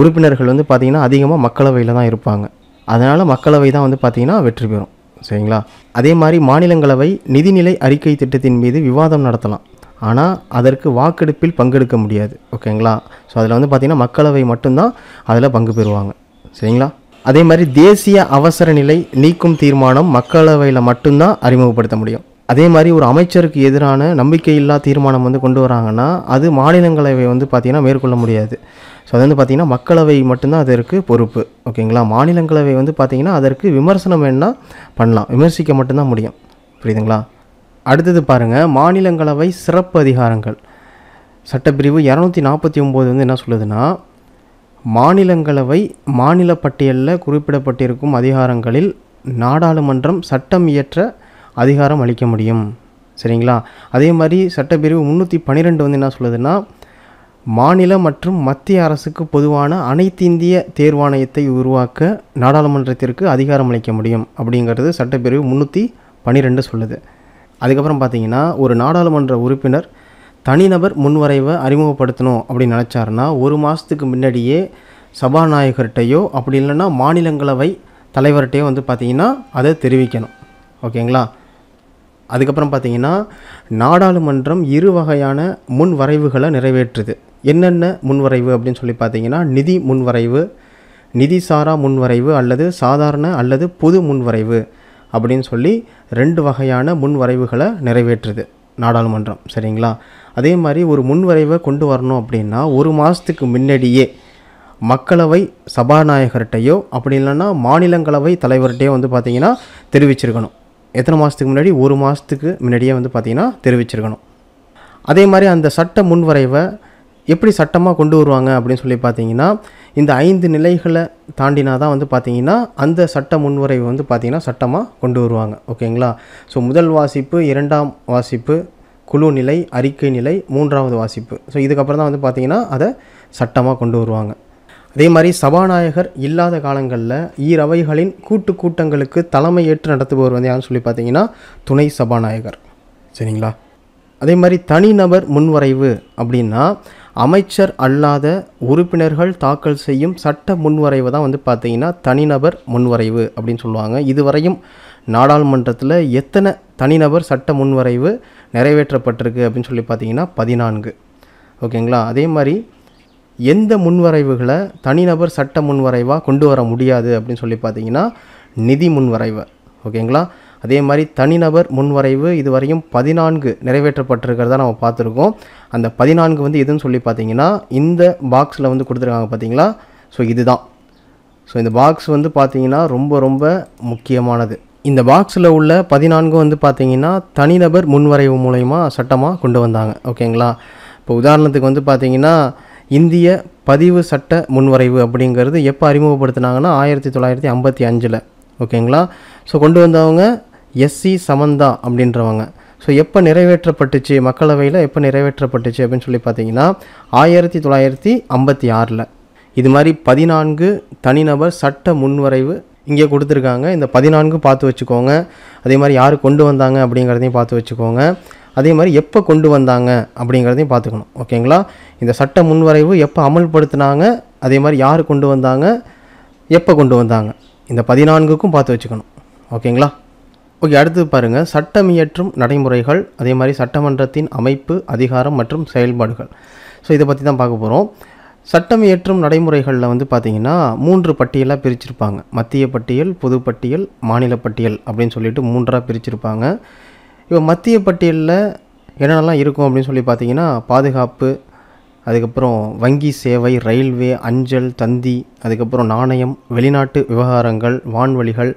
உறுப்பினர்கள் வந்து பார்த்திங்கன்னா அதிகமாக மக்களவையில் தான் இருப்பாங்க அதனால் மக்களவை தான் வந்து பார்த்திங்கன்னா வெற்றி பெறும் சரிங்களா அதே மாதிரி மாநிலங்களவை நிதிநிலை அறிக்கை திட்டத்தின் மீது விவாதம் நடத்தலாம் ஆனால் அதற்கு வாக்கெடுப்பில் பங்கெடுக்க முடியாது ஓகேங்களா ஸோ அதில் வந்து பார்த்திங்கன்னா மக்களவை மட்டும்தான் அதில் பங்கு பெறுவாங்க சரிங்களா அதே மாதிரி தேசிய அவசர நிலை நீக்கும் தீர்மானம் மக்களவையில் மட்டும்தான் அறிமுகப்படுத்த முடியும் அதே மாதிரி ஒரு அமைச்சருக்கு எதிரான நம்பிக்கையில்லா தீர்மானம் வந்து கொண்டு வராங்கன்னா அது மாநிலங்களவை வந்து பார்த்திங்கன்னா மேற்கொள்ள முடியாது ஸோ அது வந்து பார்த்திங்கன்னா மக்களவை மட்டும்தான் அதற்கு பொறுப்பு ஓகேங்களா மாநிலங்களவை வந்து பார்த்திங்கன்னா அதற்கு விமர்சனம் என்ன பண்ணலாம் விமர்சிக்க மட்டும்தான் முடியும் புரியுதுங்களா அடுத்தது பாருங்கள் மாநிலங்களவை சிறப்பு அதிகாரங்கள் சட்டப்பிரிவு இரநூத்தி நாற்பத்தி ஒம்பது வந்து என்ன சொல்லுதுன்னா மாநிலங்களவை மாநில பட்டியலில் குறிப்பிடப்பட்டிருக்கும் அதிகாரங்களில் நாடாளுமன்றம் சட்டம் இயற்ற அதிகாரம் அளிக்க முடியும் சரிங்களா அதே மாதிரி சட்டப்பிரிவு முந்நூற்றி பன்னிரெண்டு வந்து என்ன சொல்லுதுன்னா மாநில மற்றும் மத்திய அரசுக்கு பொதுவான அனைத்து இந்திய தேர்வாணையத்தை உருவாக்க நாடாளுமன்றத்திற்கு அதிகாரம் அளிக்க முடியும் அப்படிங்கிறது சட்டப்பிரிவு முந்நூற்றி பன்னிரெண்டு சொல்லுது அதுக்கப்புறம் பார்த்தீங்கன்னா ஒரு நாடாளுமன்ற உறுப்பினர் தனிநபர் முன்வரைவை அறிமுகப்படுத்தணும் அப்படின்னு நினச்சாருன்னா ஒரு மாதத்துக்கு முன்னாடியே சபாநாயகர்கிட்டையோ அப்படி இல்லைன்னா மாநிலங்களவை தலைவர்கிட்டையோ வந்து பார்த்திங்கன்னா அதை தெரிவிக்கணும் ஓகேங்களா அதுக்கப்புறம் பார்த்தீங்கன்னா நாடாளுமன்றம் இரு வகையான முன் வரைவுகளை நிறைவேற்றுது என்னென்ன முன்வரைவு அப்படின்னு சொல்லி பார்த்தீங்கன்னா நிதி முன்வரைவு நிதி சாரா முன்வரைவு அல்லது சாதாரண அல்லது பொது முன்வரைவு அப்படின்னு சொல்லி ரெண்டு வகையான முன்வரைவுகளை நிறைவேற்றுது நாடாளுமன்றம் சரிங்களா அதே மாதிரி ஒரு முன்வரைவை கொண்டு வரணும் அப்படின்னா ஒரு மாதத்துக்கு முன்னாடியே மக்களவை சபாநாயகர்கிட்டையோ அப்படி இல்லைன்னா மாநிலங்களவை தலைவர்கிட்டையோ வந்து பார்த்திங்கன்னா தெரிவிச்சிருக்கணும் எத்தனை மாதத்துக்கு முன்னாடி ஒரு மாதத்துக்கு முன்னாடியே வந்து பார்த்திங்கன்னா தெரிவிச்சிருக்கணும் அதே மாதிரி அந்த சட்ட முன்வரைவை எப்படி சட்டமாக கொண்டு வருவாங்க அப்படின்னு சொல்லி பார்த்தீங்கன்னா இந்த ஐந்து நிலைகளை தாண்டினா தான் வந்து பார்த்திங்கன்னா அந்த சட்ட முன்வரைவு வந்து பார்த்திங்கன்னா சட்டமாக கொண்டு வருவாங்க ஓகேங்களா ஸோ முதல் வாசிப்பு இரண்டாம் வாசிப்பு குழு நிலை அறிக்கை நிலை மூன்றாவது வாசிப்பு ஸோ இதுக்கப்புறம் தான் வந்து பார்த்திங்கன்னா அதை சட்டமாக கொண்டு வருவாங்க அதே மாதிரி சபாநாயகர் இல்லாத காலங்களில் ஈரவைகளின் கூட்டு கூட்டங்களுக்கு தலைமை ஏற்று நடத்துபவர் வந்து யாருன்னு சொல்லி பார்த்தீங்கன்னா துணை சபாநாயகர் சரிங்களா அதே மாதிரி தனிநபர் முன்வரைவு அப்படின்னா அமைச்சர் அல்லாத உறுப்பினர்கள் தாக்கல் செய்யும் சட்ட முன்வரைவு தான் வந்து பார்த்திங்கன்னா தனிநபர் முன்வரைவு அப்படின்னு சொல்லுவாங்க இதுவரையும் நாடாளுமன்றத்தில் எத்தனை தனிநபர் சட்ட முன்வரைவு நிறைவேற்றப்பட்டிருக்கு அப்படின்னு சொல்லி பார்த்தீங்கன்னா பதினான்கு ஓகேங்களா அதே மாதிரி எந்த முன்வரைவுகளை தனிநபர் சட்ட முன்வரைவாக கொண்டு வர முடியாது அப்படின்னு சொல்லி பார்த்தீங்கன்னா நிதி முன்வரைவு ஓகேங்களா அதே மாதிரி தனிநபர் முன்வரைவு இதுவரையும் பதினான்கு நிறைவேற்றப்பட்டிருக்கிறதா நம்ம பார்த்துருக்கோம் அந்த பதினான்கு வந்து எதுன்னு சொல்லி பார்த்தீங்கன்னா இந்த பாக்ஸில் வந்து கொடுத்துருக்காங்க பார்த்தீங்களா ஸோ இதுதான் ஸோ இந்த பாக்ஸ் வந்து பார்த்திங்கன்னா ரொம்ப ரொம்ப முக்கியமானது இந்த பாக்ஸில் உள்ள பதினான்கும் வந்து பார்த்திங்கன்னா தனிநபர் முன்வரைவு மூலயமா சட்டமாக கொண்டு வந்தாங்க ஓகேங்களா இப்போ உதாரணத்துக்கு வந்து பார்த்திங்கன்னா இந்திய பதிவு சட்ட முன்வரைவு அப்படிங்கிறது எப்போ அறிமுகப்படுத்தினாங்கன்னா ஆயிரத்தி தொள்ளாயிரத்தி ஐம்பத்தி அஞ்சில் ஓகேங்களா ஸோ கொண்டு வந்தவங்க எஸ்சி சமந்தா அப்படின்றவங்க ஸோ எப்போ நிறைவேற்றப்பட்டுச்சு மக்களவையில் எப்போ நிறைவேற்றப்பட்டுச்சு அப்படின்னு சொல்லி பார்த்தீங்கன்னா ஆயிரத்தி தொள்ளாயிரத்தி ஐம்பத்தி ஆறில் இது மாதிரி பதினான்கு தனிநபர் சட்ட முன்வரைவு இங்கே கொடுத்துருக்காங்க இந்த பதினான்கு பார்த்து வச்சுக்கோங்க அதே மாதிரி யார் கொண்டு வந்தாங்க அப்படிங்கிறதையும் பார்த்து வச்சுக்கோங்க அதே மாதிரி எப்போ கொண்டு வந்தாங்க அப்படிங்கிறதையும் பார்த்துக்கணும் ஓகேங்களா இந்த சட்ட முன்வரைவு எப்போ அமல்படுத்தினாங்க அதே மாதிரி யார் கொண்டு வந்தாங்க எப்போ கொண்டு வந்தாங்க இந்த பதினான்குக்கும் பார்த்து வச்சுக்கணும் ஓகேங்களா ஓகே அடுத்து பாருங்கள் சட்டமியற்றும் நடைமுறைகள் அதே மாதிரி சட்டமன்றத்தின் அமைப்பு அதிகாரம் மற்றும் செயல்பாடுகள் ஸோ இதை பற்றி தான் பார்க்க போகிறோம் சட்டம் இயற்றும் நடைமுறைகளில் வந்து பார்த்திங்கன்னா மூன்று பட்டியலாக பிரிச்சிருப்பாங்க மத்திய பட்டியல் பொதுப்பட்டியல் மாநில பட்டியல் அப்படின்னு சொல்லிட்டு மூன்றாக பிரிச்சிருப்பாங்க இப்போ மத்திய பட்டியலில் என்னென்னலாம் இருக்கும் அப்படின்னு சொல்லி பார்த்தீங்கன்னா பாதுகாப்பு அதுக்கப்புறம் வங்கி சேவை ரயில்வே அஞ்சல் தந்தி அதுக்கப்புறம் நாணயம் வெளிநாட்டு விவகாரங்கள் வான்வழிகள்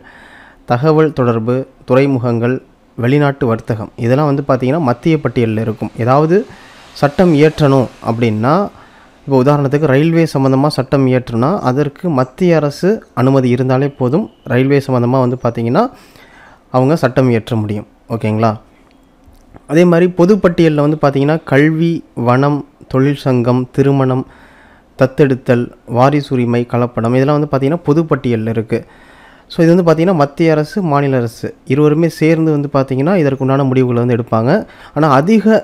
தகவல் தொடர்பு துறைமுகங்கள் வெளிநாட்டு வர்த்தகம் இதெல்லாம் வந்து பார்த்திங்கன்னா மத்திய பட்டியலில் இருக்கும் ஏதாவது சட்டம் இயற்றணும் அப்படின்னா இப்போ உதாரணத்துக்கு ரயில்வே சம்மந்தமாக சட்டம் இயற்றுனா அதற்கு மத்திய அரசு அனுமதி இருந்தாலே போதும் ரயில்வே சம்மந்தமாக வந்து பார்த்திங்கன்னா அவங்க சட்டம் இயற்ற முடியும் ஓகேங்களா அதே மாதிரி பொதுப்பட்டியலில் வந்து பார்த்திங்கன்னா கல்வி வனம் தொழில் சங்கம் திருமணம் தத்தெடுத்தல் வாரிசுரிமை கலப்படம் இதெல்லாம் வந்து பார்த்திங்கன்னா பொதுப்பட்டியலில் இருக்குது ஸோ இது வந்து பார்த்திங்கன்னா மத்திய அரசு மாநில அரசு இருவருமே சேர்ந்து வந்து பார்த்திங்கன்னா இதற்குண்டான முடிவுகளை வந்து எடுப்பாங்க ஆனால் அதிக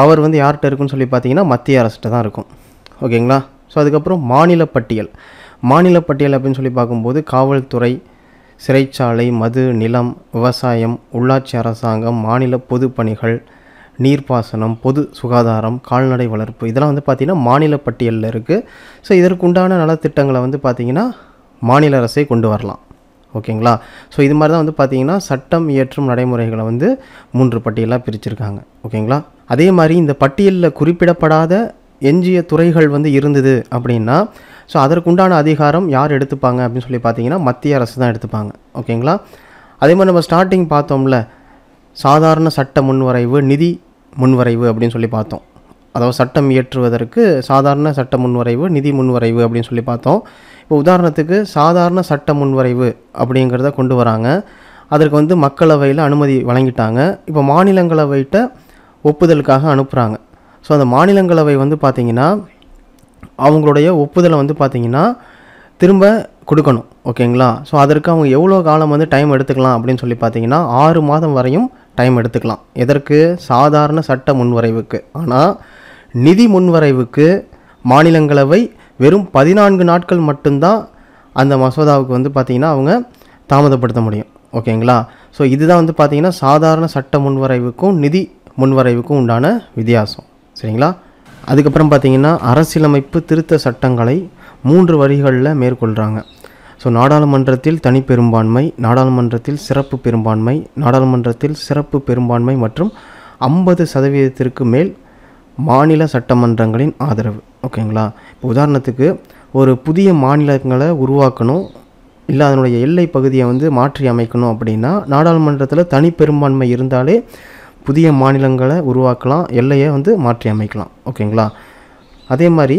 பவர் வந்து யார்கிட்ட இருக்குன்னு சொல்லி பார்த்திங்கன்னா மத்திய அரசிட்ட தான் இருக்கும் ஓகேங்களா ஸோ அதுக்கப்புறம் மாநில பட்டியல் மாநில பட்டியல் அப்படின்னு சொல்லி பார்க்கும்போது காவல்துறை சிறைச்சாலை மது நிலம் விவசாயம் உள்ளாட்சி அரசாங்கம் மாநில பொதுப்பணிகள் நீர்ப்பாசனம் பொது சுகாதாரம் கால்நடை வளர்ப்பு இதெல்லாம் வந்து பார்த்திங்கன்னா மாநில பட்டியலில் இருக்குது ஸோ இதற்குண்டான நலத்திட்டங்களை வந்து பார்த்திங்கன்னா மாநில அரசே கொண்டு வரலாம் ஓகேங்களா ஸோ இது மாதிரி தான் வந்து பார்த்திங்கன்னா சட்டம் இயற்றும் நடைமுறைகளை வந்து மூன்று பட்டியலாக பிரிச்சுருக்காங்க ஓகேங்களா அதே மாதிரி இந்த பட்டியலில் குறிப்பிடப்படாத எஞ்சிய துறைகள் வந்து இருந்தது அப்படின்னா ஸோ அதற்குண்டான அதிகாரம் யார் எடுத்துப்பாங்க அப்படின்னு சொல்லி பார்த்தீங்கன்னா மத்திய அரசு தான் எடுத்துப்பாங்க ஓகேங்களா அதே மாதிரி நம்ம ஸ்டார்டிங் பார்த்தோம்ல சாதாரண சட்ட முன்வரைவு நிதி முன்வரைவு அப்படின்னு சொல்லி பார்த்தோம் அதாவது சட்டம் இயற்றுவதற்கு சாதாரண சட்ட முன்வரைவு நிதி முன்வரைவு அப்படின்னு சொல்லி பார்த்தோம் இப்போ உதாரணத்துக்கு சாதாரண சட்ட முன்வரைவு அப்படிங்கிறத கொண்டு வராங்க அதற்கு வந்து மக்களவையில் அனுமதி வழங்கிட்டாங்க இப்போ மாநிலங்களவைகிட்ட ஒப்புதலுக்காக அனுப்புகிறாங்க ஸோ அந்த மாநிலங்களவை வந்து பார்த்திங்கன்னா அவங்களுடைய ஒப்புதலை வந்து பார்த்திங்கன்னா திரும்ப கொடுக்கணும் ஓகேங்களா ஸோ அதற்கு அவங்க எவ்வளோ காலம் வந்து டைம் எடுத்துக்கலாம் அப்படின்னு சொல்லி பார்த்தீங்கன்னா ஆறு மாதம் வரையும் டைம் எடுத்துக்கலாம் எதற்கு சாதாரண சட்ட முன்வரைவுக்கு ஆனால் நிதி முன்வரைவுக்கு மாநிலங்களவை வெறும் பதினான்கு நாட்கள் மட்டும்தான் அந்த மசோதாவுக்கு வந்து பார்த்திங்கன்னா அவங்க தாமதப்படுத்த முடியும் ஓகேங்களா ஸோ இதுதான் வந்து பார்த்திங்கன்னா சாதாரண சட்ட முன்வரைவுக்கும் நிதி முன்வரைவுக்கும் உண்டான வித்தியாசம் சரிங்களா அதுக்கப்புறம் பார்த்திங்கன்னா அரசியலமைப்பு திருத்த சட்டங்களை மூன்று வரிகளில் மேற்கொள்கிறாங்க ஸோ நாடாளுமன்றத்தில் தனி பெரும்பான்மை நாடாளுமன்றத்தில் சிறப்பு பெரும்பான்மை நாடாளுமன்றத்தில் சிறப்பு பெரும்பான்மை மற்றும் ஐம்பது சதவீதத்திற்கு மேல் மாநில சட்டமன்றங்களின் ஆதரவு ஓகேங்களா இப்போ உதாரணத்துக்கு ஒரு புதிய மாநிலங்களை உருவாக்கணும் இல்லை அதனுடைய எல்லை பகுதியை வந்து மாற்றி அமைக்கணும் அப்படின்னா நாடாளுமன்றத்தில் தனி பெரும்பான்மை இருந்தாலே புதிய மாநிலங்களை உருவாக்கலாம் எல்லையை வந்து மாற்றி அமைக்கலாம் ஓகேங்களா அதே மாதிரி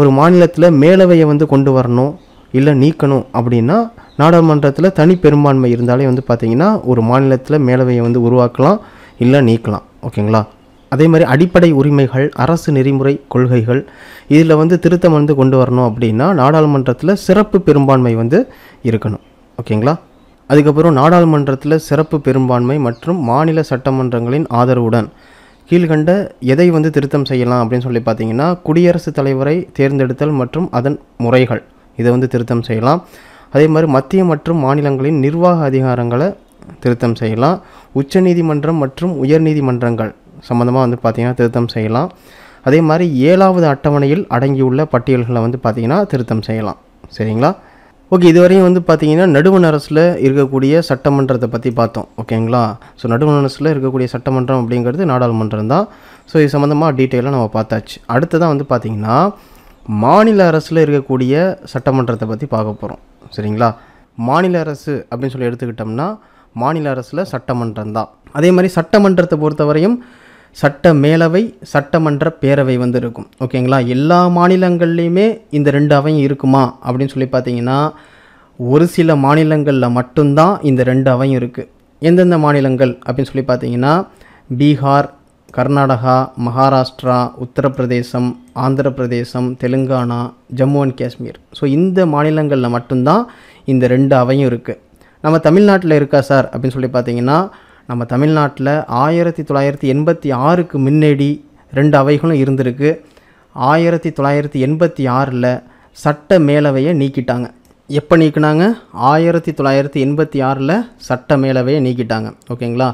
ஒரு மாநிலத்தில் மேலவையை வந்து கொண்டு வரணும் இல்லை நீக்கணும் அப்படின்னா நாடாளுமன்றத்தில் தனி பெரும்பான்மை இருந்தாலே வந்து பார்த்திங்கன்னா ஒரு மாநிலத்தில் மேலவையை வந்து உருவாக்கலாம் இல்லை நீக்கலாம் ஓகேங்களா அதே மாதிரி அடிப்படை உரிமைகள் அரசு நெறிமுறை கொள்கைகள் இதில் வந்து திருத்தம் வந்து கொண்டு வரணும் அப்படின்னா நாடாளுமன்றத்தில் சிறப்பு பெரும்பான்மை வந்து இருக்கணும் ஓகேங்களா அதுக்கப்புறம் நாடாளுமன்றத்தில் சிறப்பு பெரும்பான்மை மற்றும் மாநில சட்டமன்றங்களின் ஆதரவுடன் கீழ்கண்ட எதை வந்து திருத்தம் செய்யலாம் அப்படின்னு சொல்லி பார்த்தீங்கன்னா குடியரசுத் தலைவரை தேர்ந்தெடுத்தல் மற்றும் அதன் முறைகள் இதை வந்து திருத்தம் செய்யலாம் அதே மாதிரி மத்திய மற்றும் மாநிலங்களின் நிர்வாக அதிகாரங்களை திருத்தம் செய்யலாம் உச்சநீதிமன்றம் மற்றும் உயர்நீதிமன்றங்கள் சம்மந்தமாக வந்து பார்த்திங்கன்னா திருத்தம் செய்யலாம் அதே மாதிரி ஏழாவது அட்டவணையில் அடங்கியுள்ள பட்டியல்களை வந்து பார்த்திங்கன்னா திருத்தம் செய்யலாம் சரிங்களா ஓகே இதுவரையும் வந்து பார்த்தீங்கன்னா நடுவண் அரசில் இருக்கக்கூடிய சட்டமன்றத்தை பற்றி பார்த்தோம் ஓகேங்களா ஸோ நடுவண் அரசில் இருக்கக்கூடிய சட்டமன்றம் அப்படிங்கிறது நாடாளுமன்றம் தான் ஸோ இது சம்மந்தமாக டீட்டெயிலாக நம்ம பார்த்தாச்சு அடுத்ததான் வந்து பார்த்திங்கன்னா மாநில அரசில் இருக்கக்கூடிய சட்டமன்றத்தை பற்றி பார்க்க போகிறோம் சரிங்களா மாநில அரசு அப்படின்னு சொல்லி எடுத்துக்கிட்டோம்னா மாநில அரசில் சட்டமன்றம் தான் அதே மாதிரி சட்டமன்றத்தை பொறுத்தவரையும் சட்ட மேலவை சட்டமன்ற பேரவை வந்து இருக்கும் ஓகேங்களா எல்லா மாநிலங்கள்லேயுமே இந்த ரெண்டு அவையும் இருக்குமா அப்படின்னு சொல்லி பார்த்தீங்கன்னா ஒரு சில மாநிலங்களில் மட்டும்தான் இந்த ரெண்டு அவையும் இருக்குது எந்தெந்த மாநிலங்கள் அப்படின்னு சொல்லி பார்த்தீங்கன்னா பீகார் கர்நாடகா மகாராஷ்டிரா உத்தரப்பிரதேசம் ஆந்திர பிரதேசம் தெலுங்கானா ஜம்மு அண்ட் காஷ்மீர் ஸோ இந்த மாநிலங்களில் மட்டும்தான் இந்த ரெண்டு அவையும் இருக்குது நம்ம தமிழ்நாட்டில் இருக்கா சார் அப்படின்னு சொல்லி பார்த்தீங்கன்னா நம்ம தமிழ்நாட்டில் ஆயிரத்தி தொள்ளாயிரத்தி எண்பத்தி ஆறுக்கு முன்னாடி ரெண்டு அவைகளும் இருந்திருக்கு ஆயிரத்தி தொள்ளாயிரத்தி எண்பத்தி ஆறில் சட்ட மேலவையை நீக்கிட்டாங்க எப்போ நீக்கினாங்க ஆயிரத்தி தொள்ளாயிரத்தி எண்பத்தி ஆறில் சட்ட மேலவையை நீக்கிட்டாங்க ஓகேங்களா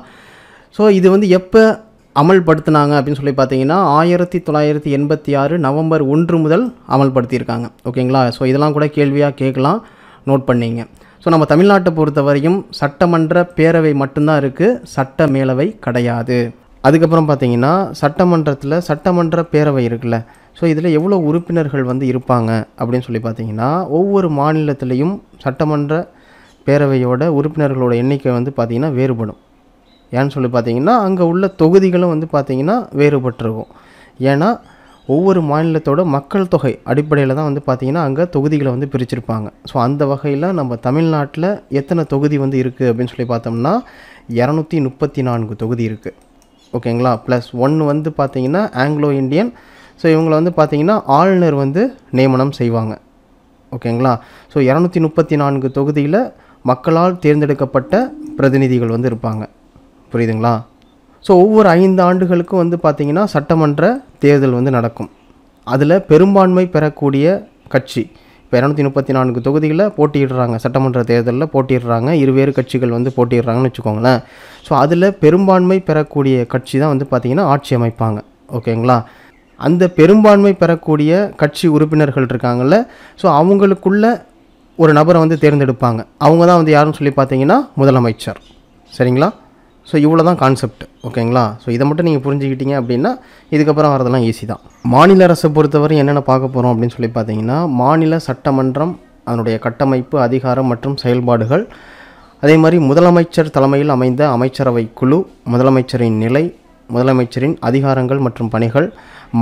ஸோ இது வந்து எப்போ அமல்படுத்தினாங்க அப்படின்னு சொல்லி பார்த்தீங்கன்னா ஆயிரத்தி தொள்ளாயிரத்தி எண்பத்தி ஆறு நவம்பர் ஒன்று முதல் அமல்படுத்தியிருக்காங்க ஓகேங்களா ஸோ இதெல்லாம் கூட கேள்வியாக கேட்கலாம் நோட் பண்ணிங்க ஸோ நம்ம தமிழ்நாட்டை பொறுத்த வரையும் சட்டமன்ற பேரவை மட்டும்தான் இருக்குது சட்ட மேலவை கிடையாது அதுக்கப்புறம் பார்த்தீங்கன்னா சட்டமன்றத்தில் சட்டமன்ற பேரவை இருக்குல்ல ஸோ இதில் எவ்வளோ உறுப்பினர்கள் வந்து இருப்பாங்க அப்படின்னு சொல்லி பார்த்தீங்கன்னா ஒவ்வொரு மாநிலத்திலையும் சட்டமன்ற பேரவையோட உறுப்பினர்களோட எண்ணிக்கை வந்து பார்த்திங்கன்னா வேறுபடும் ஏன்னு சொல்லி பார்த்தீங்கன்னா அங்கே உள்ள தொகுதிகளும் வந்து பார்த்திங்கன்னா வேறுபட்டிருக்கும் ஏன்னா ஒவ்வொரு மாநிலத்தோட மக்கள் தொகை அடிப்படையில் தான் வந்து பார்த்திங்கன்னா அங்கே தொகுதிகளை வந்து பிரிச்சிருப்பாங்க ஸோ அந்த வகையில் நம்ம தமிழ்நாட்டில் எத்தனை தொகுதி வந்து இருக்குது அப்படின்னு சொல்லி பார்த்தோம்னா இரநூத்தி முப்பத்தி நான்கு தொகுதி இருக்குது ஓகேங்களா ப்ளஸ் ஒன்று வந்து பார்த்திங்கன்னா ஆங்கிலோ இண்டியன் ஸோ இவங்களை வந்து பார்த்திங்கன்னா ஆளுநர் வந்து நியமனம் செய்வாங்க ஓகேங்களா ஸோ இரநூத்தி முப்பத்தி நான்கு தொகுதியில் மக்களால் தேர்ந்தெடுக்கப்பட்ட பிரதிநிதிகள் வந்து இருப்பாங்க புரியுதுங்களா ஸோ ஒவ்வொரு ஐந்து ஆண்டுகளுக்கும் வந்து பார்த்திங்கன்னா சட்டமன்ற தேர்தல் வந்து நடக்கும் அதில் பெரும்பான்மை பெறக்கூடிய கட்சி இப்போ இரநூத்தி முப்பத்தி நான்கு தொகுதிகளில் போட்டியிடுறாங்க சட்டமன்ற தேர்தலில் போட்டிடுறாங்க இருவேறு கட்சிகள் வந்து போட்டிடுறாங்கன்னு வச்சுக்கோங்களேன் ஸோ அதில் பெரும்பான்மை பெறக்கூடிய கட்சி தான் வந்து பார்த்திங்கன்னா ஆட்சி அமைப்பாங்க ஓகேங்களா அந்த பெரும்பான்மை பெறக்கூடிய கட்சி உறுப்பினர்கள் இருக்காங்கள்ல ஸோ அவங்களுக்குள்ள ஒரு நபரை வந்து தேர்ந்தெடுப்பாங்க அவங்க தான் வந்து யாருன்னு சொல்லி பார்த்தீங்கன்னா முதலமைச்சர் சரிங்களா ஸோ இவ்வளோ தான் கான்செப்ட் ஓகேங்களா ஸோ இதை மட்டும் நீங்கள் புரிஞ்சுக்கிட்டீங்க அப்படின்னா இதுக்கப்புறம் வரதெல்லாம் ஈஸி தான் மாநில அரசை பொறுத்தவரை என்னென்ன பார்க்க போகிறோம் அப்படின்னு சொல்லி பார்த்தீங்கன்னா மாநில சட்டமன்றம் அதனுடைய கட்டமைப்பு அதிகாரம் மற்றும் செயல்பாடுகள் அதே மாதிரி முதலமைச்சர் தலைமையில் அமைந்த அமைச்சரவை குழு முதலமைச்சரின் நிலை முதலமைச்சரின் அதிகாரங்கள் மற்றும் பணிகள்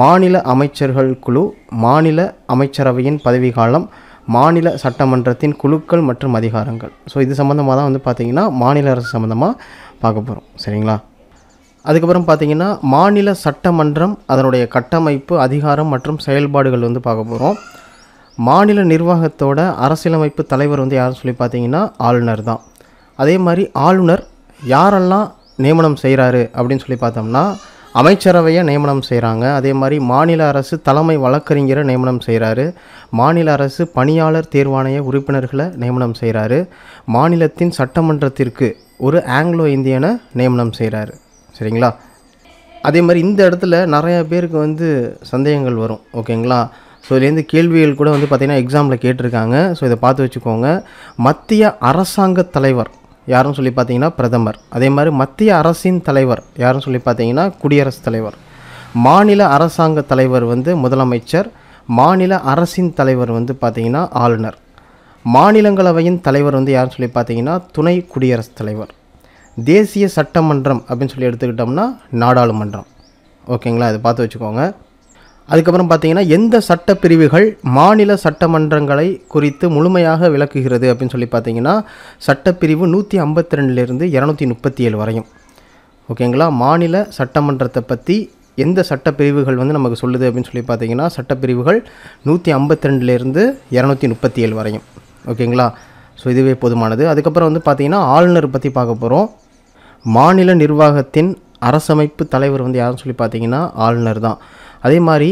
மாநில அமைச்சர்கள் குழு மாநில அமைச்சரவையின் பதவிக்காலம் மாநில சட்டமன்றத்தின் குழுக்கள் மற்றும் அதிகாரங்கள் ஸோ இது சம்மந்தமாக தான் வந்து பார்த்திங்கன்னா மாநில அரசு சம்மந்தமாக பார்க்க போகிறோம் சரிங்களா அதுக்கப்புறம் பார்த்திங்கன்னா மாநில சட்டமன்றம் அதனுடைய கட்டமைப்பு அதிகாரம் மற்றும் செயல்பாடுகள் வந்து பார்க்க போகிறோம் மாநில நிர்வாகத்தோட அரசியலமைப்பு தலைவர் வந்து யாரும் சொல்லி பார்த்தீங்கன்னா ஆளுநர் தான் அதே மாதிரி ஆளுநர் யாரெல்லாம் நியமனம் செய்கிறாரு அப்படின்னு சொல்லி பார்த்தோம்னா அமைச்சரவையை நியமனம் செய்கிறாங்க அதே மாதிரி மாநில அரசு தலைமை வழக்கறிஞரை நியமனம் செய்கிறாரு மாநில அரசு பணியாளர் தேர்வாணைய உறுப்பினர்களை நியமனம் செய்கிறாரு மாநிலத்தின் சட்டமன்றத்திற்கு ஒரு ஆங்கிலோ இந்தியனை நியமனம் செய்கிறாரு சரிங்களா அதே மாதிரி இந்த இடத்துல நிறையா பேருக்கு வந்து சந்தேகங்கள் வரும் ஓகேங்களா ஸோ இதுலேருந்து கேள்விகள் கூட வந்து பார்த்திங்கன்னா எக்ஸாமில் கேட்டிருக்காங்க ஸோ இதை பார்த்து வச்சுக்கோங்க மத்திய அரசாங்க தலைவர் யாருன்னு சொல்லி பார்த்தீங்கன்னா பிரதமர் அதே மாதிரி மத்திய அரசின் தலைவர் யாருன்னு சொல்லி பார்த்தீங்கன்னா குடியரசுத் தலைவர் மாநில அரசாங்க தலைவர் வந்து முதலமைச்சர் மாநில அரசின் தலைவர் வந்து பார்த்திங்கன்னா ஆளுநர் மாநிலங்களவையின் தலைவர் வந்து யாருன்னு சொல்லி பார்த்தீங்கன்னா துணை குடியரசுத் தலைவர் தேசிய சட்டமன்றம் அப்படின்னு சொல்லி எடுத்துக்கிட்டோம்னா நாடாளுமன்றம் ஓகேங்களா அது பார்த்து வச்சுக்கோங்க அதுக்கப்புறம் பார்த்தீங்கன்னா எந்த சட்டப்பிரிவுகள் மாநில சட்டமன்றங்களை குறித்து முழுமையாக விளக்குகிறது அப்படின்னு சொல்லி பார்த்தீங்கன்னா சட்டப்பிரிவு நூற்றி ஐம்பத்தி ரெண்டுலேருந்து இரநூத்தி முப்பத்தி ஏழு வரையும் ஓகேங்களா மாநில சட்டமன்றத்தை பற்றி எந்த சட்டப்பிரிவுகள் வந்து நமக்கு சொல்லுது அப்படின்னு சொல்லி பார்த்தீங்கன்னா சட்டப்பிரிவுகள் நூற்றி ஐம்பத்தி ரெண்டுலேருந்து இரநூத்தி முப்பத்தி ஏழு வரையும் ஓகேங்களா ஸோ இதுவே போதுமானது அதுக்கப்புறம் வந்து பார்த்திங்கன்னா ஆளுநர் பற்றி பார்க்க போகிறோம் மாநில நிர்வாகத்தின் அரசமைப்பு தலைவர் வந்து யாருன்னு சொல்லி பார்த்தீங்கன்னா ஆளுநர் தான் அதே மாதிரி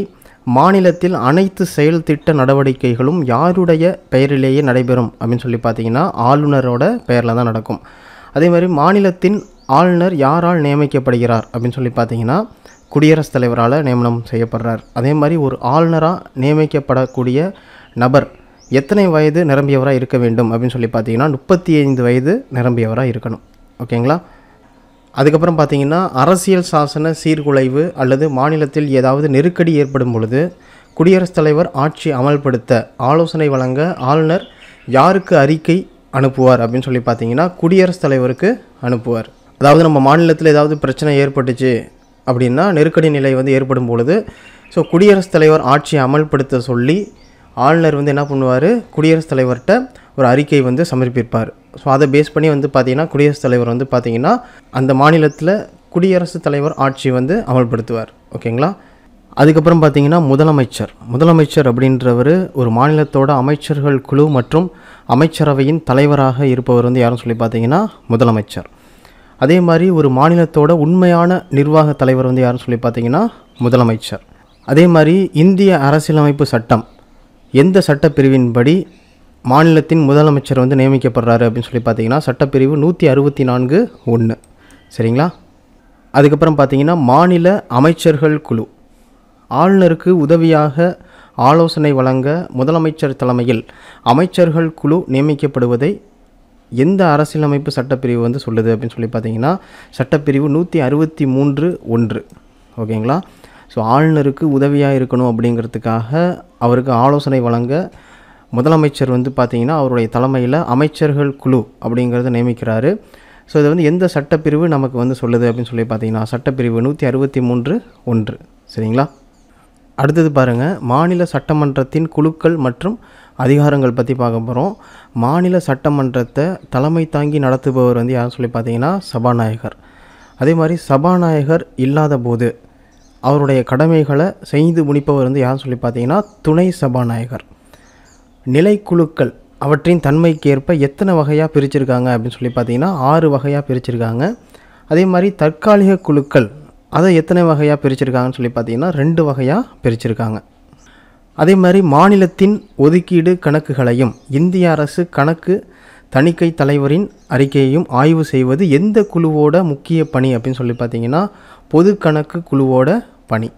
மாநிலத்தில் அனைத்து செயல் திட்ட நடவடிக்கைகளும் யாருடைய பெயரிலேயே நடைபெறும் அப்படின்னு சொல்லி பார்த்தீங்கன்னா ஆளுநரோட பெயரில் தான் நடக்கும் அதே மாதிரி மாநிலத்தின் ஆளுநர் யாரால் நியமிக்கப்படுகிறார் அப்படின்னு சொல்லி பார்த்தீங்கன்னா குடியரசுத் தலைவரால் நியமனம் செய்யப்படுறார் அதே மாதிரி ஒரு ஆளுநராக நியமிக்கப்படக்கூடிய நபர் எத்தனை வயது நிரம்பியவராக இருக்க வேண்டும் அப்படின்னு சொல்லி பார்த்தீங்கன்னா முப்பத்தி ஐந்து வயது நிரம்பியவராக இருக்கணும் ஓகேங்களா அதுக்கப்புறம் பார்த்திங்கன்னா அரசியல் சாசன சீர்குலைவு அல்லது மாநிலத்தில் ஏதாவது நெருக்கடி ஏற்படும் பொழுது குடியரசுத் தலைவர் ஆட்சி அமல்படுத்த ஆலோசனை வழங்க ஆளுநர் யாருக்கு அறிக்கை அனுப்புவார் அப்படின்னு சொல்லி பார்த்தீங்கன்னா குடியரசுத் தலைவருக்கு அனுப்புவார் அதாவது நம்ம மாநிலத்தில் ஏதாவது பிரச்சனை ஏற்பட்டுச்சு அப்படின்னா நெருக்கடி நிலை வந்து ஏற்படும் பொழுது ஸோ குடியரசுத் தலைவர் ஆட்சியை அமல்படுத்த சொல்லி ஆளுநர் வந்து என்ன பண்ணுவார் குடியரசுத் தலைவர்கிட்ட ஒரு அறிக்கை வந்து சமர்ப்பிப்பார் ஸோ அதை பேஸ் பண்ணி வந்து பார்த்திங்கன்னா குடியரசுத் தலைவர் வந்து பார்த்திங்கன்னா அந்த மாநிலத்தில் குடியரசுத் தலைவர் ஆட்சி வந்து அமல்படுத்துவார் ஓகேங்களா அதுக்கப்புறம் பார்த்திங்கன்னா முதலமைச்சர் முதலமைச்சர் அப்படின்றவர் ஒரு மாநிலத்தோட அமைச்சர்கள் குழு மற்றும் அமைச்சரவையின் தலைவராக இருப்பவர் வந்து யாருன்னு சொல்லி பார்த்தீங்கன்னா முதலமைச்சர் அதே மாதிரி ஒரு மாநிலத்தோட உண்மையான நிர்வாக தலைவர் வந்து யாருன்னு சொல்லி பார்த்தீங்கன்னா முதலமைச்சர் அதே மாதிரி இந்திய அரசியலமைப்பு சட்டம் எந்த சட்டப்பிரிவின்படி மாநிலத்தின் முதலமைச்சர் வந்து நியமிக்கப்படுறாரு அப்படின்னு சொல்லி பார்த்தீங்கன்னா சட்டப்பிரிவு நூற்றி அறுபத்தி நான்கு ஒன்று சரிங்களா அதுக்கப்புறம் பார்த்தீங்கன்னா மாநில அமைச்சர்கள் குழு ஆளுநருக்கு உதவியாக ஆலோசனை வழங்க முதலமைச்சர் தலைமையில் அமைச்சர்கள் குழு நியமிக்கப்படுவதை எந்த அரசியலமைப்பு சட்டப்பிரிவு வந்து சொல்லுது அப்படின்னு சொல்லி பார்த்தீங்கன்னா சட்டப்பிரிவு நூற்றி அறுபத்தி மூன்று ஒன்று ஓகேங்களா ஸோ ஆளுநருக்கு உதவியாக இருக்கணும் அப்படிங்கிறதுக்காக அவருக்கு ஆலோசனை வழங்க முதலமைச்சர் வந்து பார்த்திங்கன்னா அவருடைய தலைமையில் அமைச்சர்கள் குழு அப்படிங்கிறத நியமிக்கிறாரு ஸோ இது வந்து எந்த சட்டப்பிரிவு நமக்கு வந்து சொல்லுது அப்படின்னு சொல்லி பார்த்தீங்கன்னா சட்டப்பிரிவு நூற்றி அறுபத்தி மூன்று ஒன்று சரிங்களா அடுத்தது பாருங்கள் மாநில சட்டமன்றத்தின் குழுக்கள் மற்றும் அதிகாரங்கள் பற்றி பார்க்க போகிறோம் மாநில சட்டமன்றத்தை தலைமை தாங்கி நடத்துபவர் வந்து யார் சொல்லி பார்த்தீங்கன்னா சபாநாயகர் அதே மாதிரி சபாநாயகர் இல்லாத போது அவருடைய கடமைகளை செய்து முடிப்பவர் வந்து யார் சொல்லி பார்த்தீங்கன்னா துணை சபாநாயகர் நிலைக்குழுக்கள் அவற்றின் தன்மைக்கு ஏற்ப எத்தனை வகையாக பிரிச்சிருக்காங்க அப்படின்னு சொல்லி பார்த்தீங்கன்னா ஆறு வகையாக பிரிச்சிருக்காங்க அதே மாதிரி தற்காலிக குழுக்கள் அதை எத்தனை வகையாக பிரிச்சிருக்காங்கன்னு சொல்லி பார்த்தீங்கன்னா ரெண்டு வகையாக பிரிச்சிருக்காங்க அதே மாதிரி மாநிலத்தின் ஒதுக்கீடு கணக்குகளையும் இந்திய அரசு கணக்கு தணிக்கை தலைவரின் அறிக்கையையும் ஆய்வு செய்வது எந்த குழுவோட முக்கிய பணி அப்படின்னு சொல்லி பார்த்தீங்கன்னா பொது கணக்கு குழுவோட பணி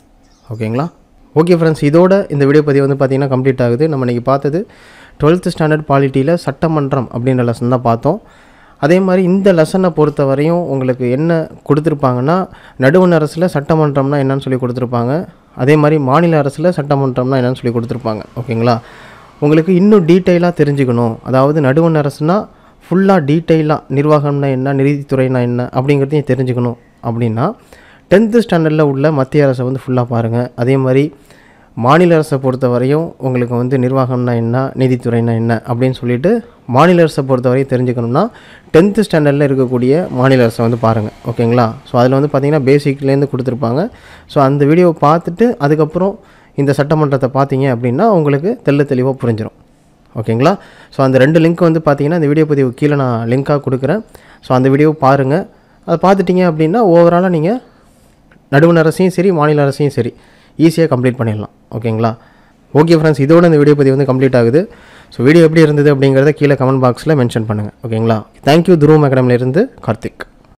ஓகேங்களா ஓகே ஃப்ரெண்ட்ஸ் இதோட இந்த வீடியோ பதிவு வந்து பார்த்திங்கன்னா கம்ப்ளீட் ஆகுது நம்ம இன்றைக்கி பார்த்தது டுவெல்த் ஸ்டாண்டர்ட் பாலிட்டியில் சட்டமன்றம் அப்படின்ற லெசன் தான் பார்த்தோம் அதே மாதிரி இந்த லெசனை பொறுத்த வரையும் உங்களுக்கு என்ன கொடுத்துருப்பாங்கன்னா நடுவண் அரசில் சட்டமன்றம்னா என்னன்னு சொல்லி கொடுத்துருப்பாங்க அதே மாதிரி மாநில அரசில் சட்டமன்றம்னா என்னென்னு சொல்லி கொடுத்துருப்பாங்க ஓகேங்களா உங்களுக்கு இன்னும் டீட்டெயிலாக தெரிஞ்சுக்கணும் அதாவது நடுவண் அரசுனால் ஃபுல்லாக டீட்டெயிலாக நிர்வாகம்னா என்ன நிதித்துறைனா என்ன அப்படிங்கிறதையும் தெரிஞ்சுக்கணும் அப்படின்னா டென்த்து ஸ்டாண்டர்டில் உள்ள மத்திய அரசை வந்து ஃபுல்லாக பாருங்கள் அதே மாதிரி மாநில அரசை பொறுத்த வரையும் உங்களுக்கு வந்து நிர்வாகம்னா என்ன நீதித்துறைனா என்ன அப்படின்னு சொல்லிட்டு மாநில அரசை பொறுத்த வரையும் தெரிஞ்சுக்கணும்னா டென்த்து ஸ்டாண்டர்டில் இருக்கக்கூடிய மாநில அரசை வந்து பாருங்கள் ஓகேங்களா ஸோ அதில் வந்து பார்த்திங்கன்னா பேசிக்லேருந்து கொடுத்துருப்பாங்க ஸோ அந்த வீடியோவை பார்த்துட்டு அதுக்கப்புறம் இந்த சட்டமன்றத்தை பார்த்தீங்க அப்படின்னா உங்களுக்கு தெல்ல தெளிவாக புரிஞ்சிடும் ஓகேங்களா ஸோ அந்த ரெண்டு லிங்க் வந்து பார்த்திங்கன்னா இந்த வீடியோ பதிவு கீழே நான் லிங்காக கொடுக்குறேன் ஸோ அந்த வீடியோ பாருங்கள் அதை பார்த்துட்டிங்க அப்படின்னா ஓவராலாக நீங்கள் நடுவண் அரசையும் சரி மாநில அரசையும் சரி ஈஸியாக கம்ப்ளீட் பண்ணிடலாம் ஓகேங்களா ஓகே ஃப்ரெண்ட்ஸ் இதோட இந்த வீடியோ பதிவு வந்து கம்ப்ளீட் ஆகுது ஸோ வீடியோ எப்படி இருந்தது அப்படிங்கிறத கீழே கமெண்ட் பாக்ஸில் மென்ஷன் பண்ணுங்கள் ஓகேங்களா தேங்க்யூ துருவம் அகாடமிலேருந்து கார்த்திக்